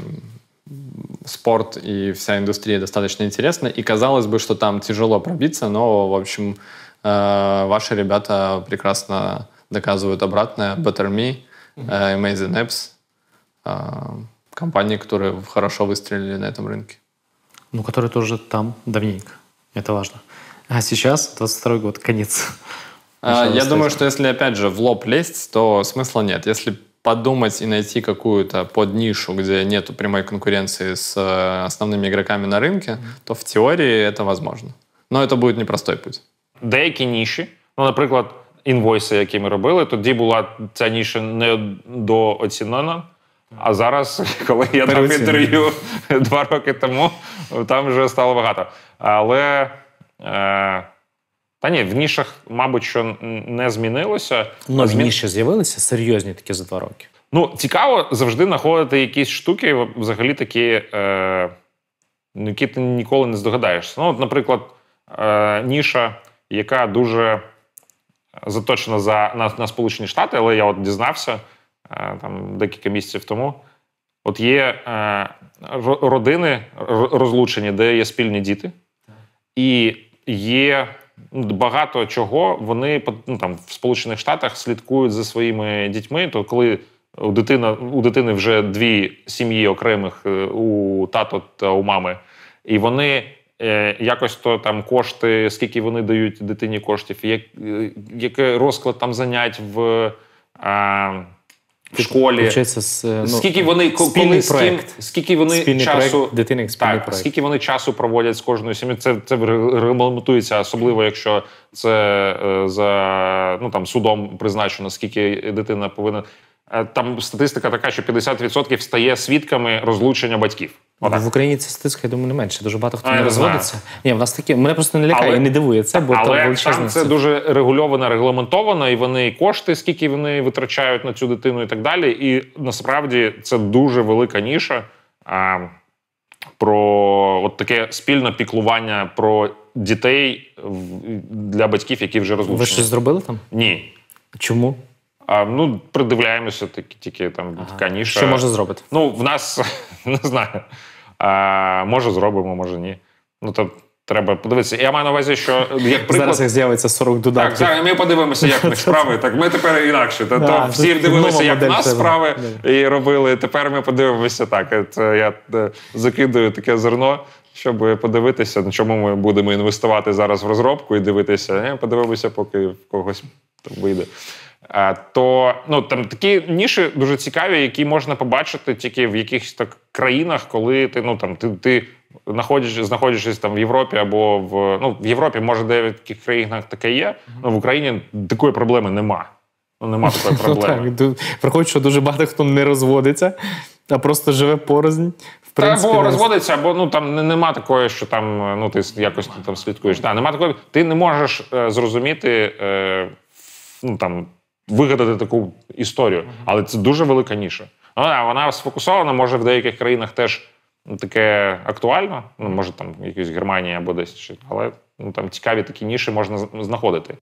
спорт и вся индустрия достаточно интересна. И казалось бы, что там тяжело пробиться, но, в общем, э, ваши ребята прекрасно доказывают обратное. Better Me, э, Amazing Apps, э, компании, которые хорошо выстрелили на этом рынке. Ну, которые тоже там давненько. Это важно. А сейчас 22 год, конец. А, я думаю, что если, опять же, в лоб лезть, то смысла нет. Если подумать и найти какую-то под нишу, где нету прямой конкуренции с э, основными игроками на рынке, то в теории это возможно. Но это будет непростой путь. Деякі ніші, ну, наприклад, інвойси, які ми робили, тоді була ця ніша недооцінена. А зараз, коли я дав інтерв'ю два роки тому, там вже стало багато. Але. Е- Та ні, в нішах, мабуть, що не змінилося. Ну, змін... ніші з'явилися серйозні такі за два роки. Ну, цікаво завжди знаходити якісь штуки, взагалі такі, е, ну, які ти ніколи не здогадаєшся. Ну, от, наприклад, е, ніша, яка дуже заточена за на, на Сполучені Штати, але я от дізнався е, там декілька місяців тому. От є е, родини розлучені, де є спільні діти, і є багато чого вони ну, там в Сполучених Штатах слідкують за своїми дітьми. То коли у дитина у дитини вже дві сім'ї окремих е, у тато та у мами, і вони. Е, якось то там кошти, скільки вони дають дитині коштів, як, е, який розклад там занять в в школі. Получається, з, е, ну, скільки вони коли, з ким, скільки вони спільний часу дитини так, проект. скільки вони часу проводять з кожною сім'єю. Це це регламентується, особливо якщо це е, за ну там судом призначено, скільки дитина повинна Е, там статистика така, що 50% стає свідками розлучення батьків. Ну, Отак. В Україні ця статистика, я думаю, не менше. Дуже багато хто а, не розводиться. Ні, в нас такі мене просто не лякає, але, і не дивується, бо але там, там це дуже регульовано, регламентовано, і вони кошти, скільки вони витрачають на цю дитину, і так далі. І насправді це дуже велика ніша а, про от таке спільне піклування про дітей для батьків, які вже розлучені. Ви щось зробили там? Ні. Чому? А, Ну, придивляємося такі, тільки там ага. така ніша. Що може зробити? Ну, в нас не знаю. А, Може зробимо, може ні. Ну то треба подивитися. Я маю на увазі, що як приклад... зараз їх з'явиться 40 додатків. Так, так, ми подивимося, як них справи. Так ми тепер інакше. То, да, то всі дивилися, як в нас тебе. справи і робили. Тепер ми подивимося так. Це я е, закидую таке зерно. Щоб подивитися, на чому ми будемо інвестувати зараз в розробку і дивитися, е, подивимося, поки в когось там вийде. Е, то ну там такі ніші дуже цікаві, які можна побачити тільки в якихось так країнах, коли ти ну там ти ти знаходиш, знаходишся там в Європі або в ну в Європі, може, де в таких країнах таке є. Ну в Україні такої проблеми нема. Ну нема такої ну, проблеми. Приходить, що дуже багато хто не розводиться, а просто живе порознь. Та або розводиться, або ну там нема такої, що там е, ну ти якось там слідкуєш. Та нема такої, ти не можеш е, зрозуміти. Е, ну там вигадати таку історію, але це дуже велика ніша. Вона ну, вона сфокусована, може в деяких країнах теж ну, таке актуально. Ну може там якісь Германія або десь але ну там цікаві такі ніші можна знаходити.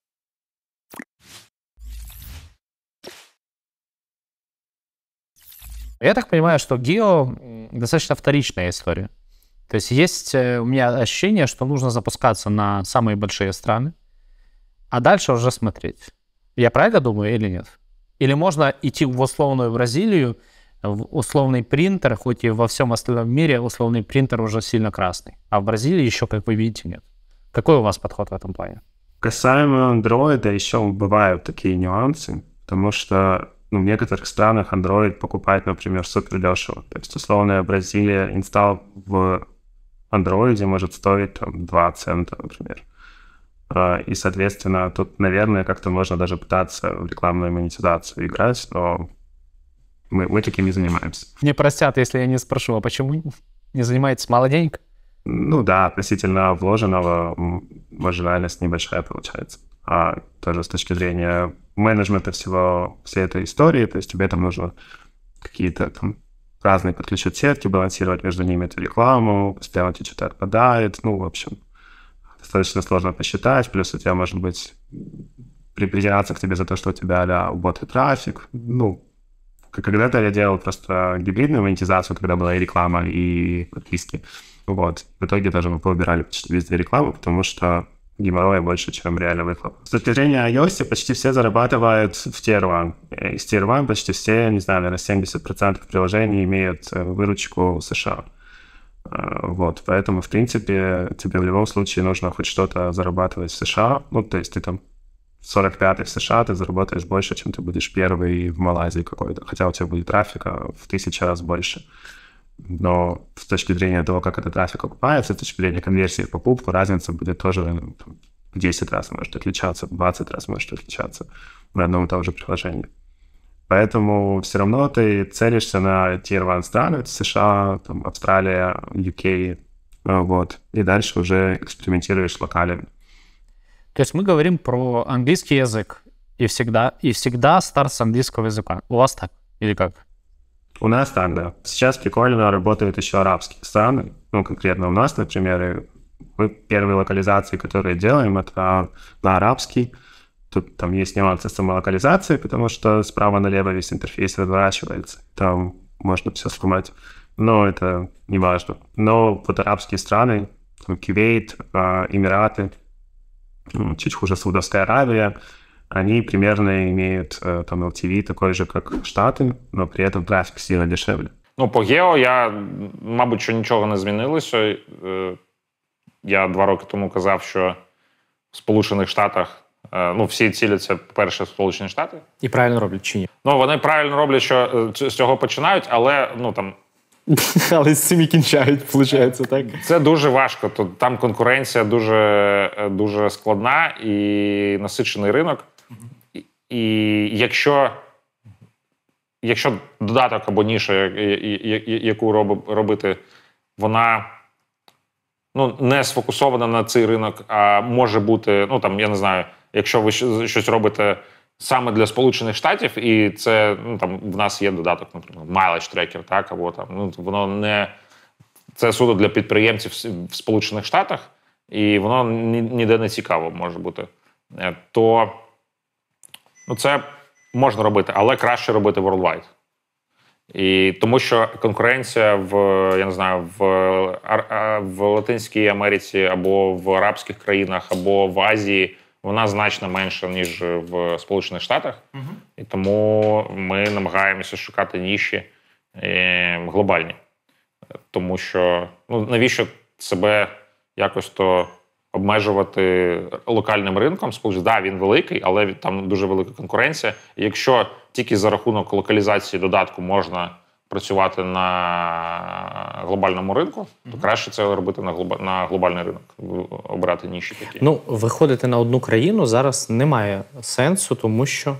Я так понимаю, что гео достаточно вторичная история. То есть есть э, у меня ощущение, что нужно запускаться на самые большие страны, а дальше уже смотреть. Я правильно думаю или нет? Или можно идти в условную Бразилию, в условный принтер, хоть и во всем остальном мире условный принтер уже сильно красный, а в Бразилии еще, как вы видите, нет. Какой у вас подход в этом плане? Касаемо андроида еще бывают такие нюансы, потому что ну, в некоторых странах Android покупает, например, супер дешево. То есть, условная Бразилия инсталл в Android может стоить там, 2 цента, например. А, и, соответственно, тут, наверное, как-то можно даже пытаться в рекламную монетизацию играть, но мы, мы таким не занимаемся. Не простят, если я не спрошу, а почему не занимаетесь? Мало денег? Ну да, относительно вложенного маржинальность небольшая получается. А тоже с точки зрения менеджмента всего, всей этой истории, то есть тебе там нужно какие-то там разные подключать сетки, балансировать между ними эту рекламу, постоянно тебе что-то отпадает, ну, в общем, достаточно сложно посчитать, плюс у тебя может быть приближаться к тебе за то, что у тебя а-ля бот и трафик. Ну, когда-то я делал просто гибридную монетизацию, когда была и реклама, и подписки. Вот. В итоге даже мы поубирали почти везде рекламу, потому что геморроя больше, чем реально выхлоп. С точки зрения iOS почти все зарабатывают в Tier 1. Из Tier 1 почти все, не знаю, наверное, 70% приложений имеют э, выручку США. Э, вот, поэтому, в принципе, тебе в любом случае нужно хоть что-то зарабатывать в США. Ну, то есть ты там 45 в США, ты заработаешь больше, чем ты будешь первый в Малайзии какой-то. Хотя у тебя будет трафика в тысячу раз больше. Но с точки зрения того, как этот трафик окупается, с точки зрения конверсии в покупку, разница будет тоже ну, 10 раз может отличаться, 20 раз может отличаться на одном и том же приложении. Поэтому все равно ты целишься на Tier 1 страны, это США, там, Австралия, UK, э, вот. И дальше уже экспериментируешь локалями. То есть мы говорим про английский язык, и всегда, и всегда старт с английского языка. У вас так или как? У нас так, да. Сейчас прикольно работают еще арабские страны. Ну, конкретно у нас, например, мы первые локализации, которые делаем, это на арабский. Тут там есть нюансы самолокализации, потому что справа налево весь интерфейс разворачивается. Там можно все сломать. Но это не важно. Но вот арабские страны, Кувейт, а, Эмираты, чуть хуже Саудовская Аравия, они примерно имеют э, там LTV такой же, как Штаты, но при этом трафик сильно дешевле. Ну, по Гео я, мабуть, що нічого не змінилося. Э, я два роки тому казав, що в Сполучених Штатах Е, ну, всі ціляться перше сполучені штати, і правильно роблять чи ні? Ну вони правильно роблять, що е, з цього починають, але ну там. Але з цим і кінчають, виходить, так? Це дуже важко. Тут там конкуренція дуже е, дуже складна і насичений ринок. І, якщо якщо додаток або ніша, яку робити, вона ну, не сфокусована на цей ринок, а може бути, ну там я не знаю якщо ви щось робите саме для Сполучених Штатів, і це ну там в нас є додаток, наприклад, mileage tracker, так або там ну воно не це суто для підприємців в Сполучених Штатах, і воно ніде не цікаво може бути. Е, то ну, це можна робити, але краще робити worldwide. І тому що конкуренція в я не знаю, в в Латинській Америці або в Арабських країнах, або в Азії вона значно менша ніж в Сполучених Штатах, угу. і тому ми намагаємося шукати ніші е, глобальні, тому що ну навіщо себе якось то обмежувати локальним ринком? Сполуч, да, він великий, але там дуже велика конкуренція. Якщо тільки за рахунок локалізації додатку можна працювати на глобальному ринку, то краще це робити на глоба... на глобальний ринок, обирати ніші такі. Ну, виходити на одну країну зараз немає сенсу, тому що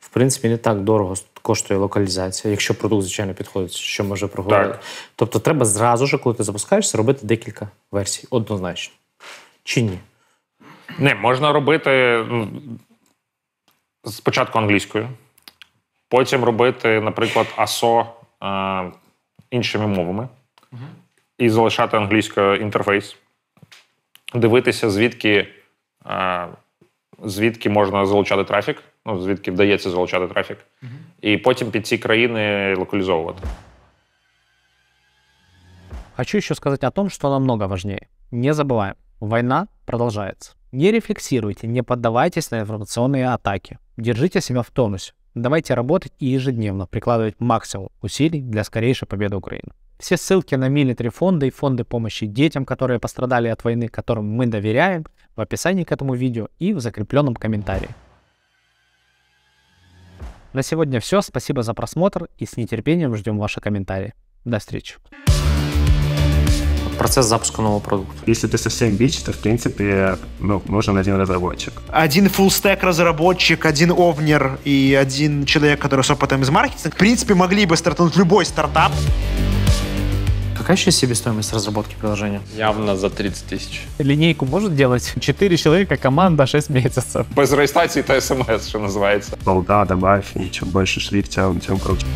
в принципі не так дорого коштує локалізація, якщо продукт, звичайно, підходить, що може проговорити. Тобто, треба зразу ж, коли ти запускаєшся, робити декілька версій, однозначно. Чи ні? Не, можна робити ну, спочатку англійською, потім робити, наприклад, АСО. А, іншими мовами угу. і залишати англійською інтерфейс, дивитися, звідки а, звідки можна залучати трафік, ну звідки вдається залучати трафік, угу. і потім під ці країни локалізовувати. Хочу еще сказать о том, что намного важнее. Не забываем, война продолжается. Не рефлексируйте, не поддавайтесь на информационные атаки. Держите себя в тонусе. Давайте работать и ежедневно прикладывать максимум усилий для скорейшей победы Украины. Все ссылки на милитари фонды и фонды помощи детям, которые пострадали от войны, которым мы доверяем, в описании к этому видео и в закрепленном комментарии. На сегодня все. Спасибо за просмотр и с нетерпением ждем ваши комментарии. До встречи процесс запуска нового продукта. Если ты совсем бич, то, в принципе, ну, нужен один разработчик. Один full stack разработчик, один овнер и один человек, который с опытом из маркетинга, в принципе, могли бы стартануть любой стартап. Какая сейчас себестоимость разработки приложения? Явно за 30 тысяч. Линейку может делать 4 человека, команда 6 месяцев. Без регистрации это смс, что называется. Балда, добавь, и чем больше шрифта, тем круче.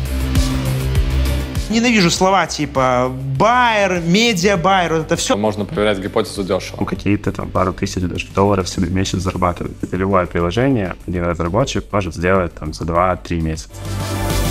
Ненавижу слова типа байер, медиа байер, вот это все. Можно проверять гипотезу дешево. Ну, какие-то там пару тысяч даже долларов себе в месяц зарабатывают. любое приложение один разработчик может сделать там за 2-3 месяца.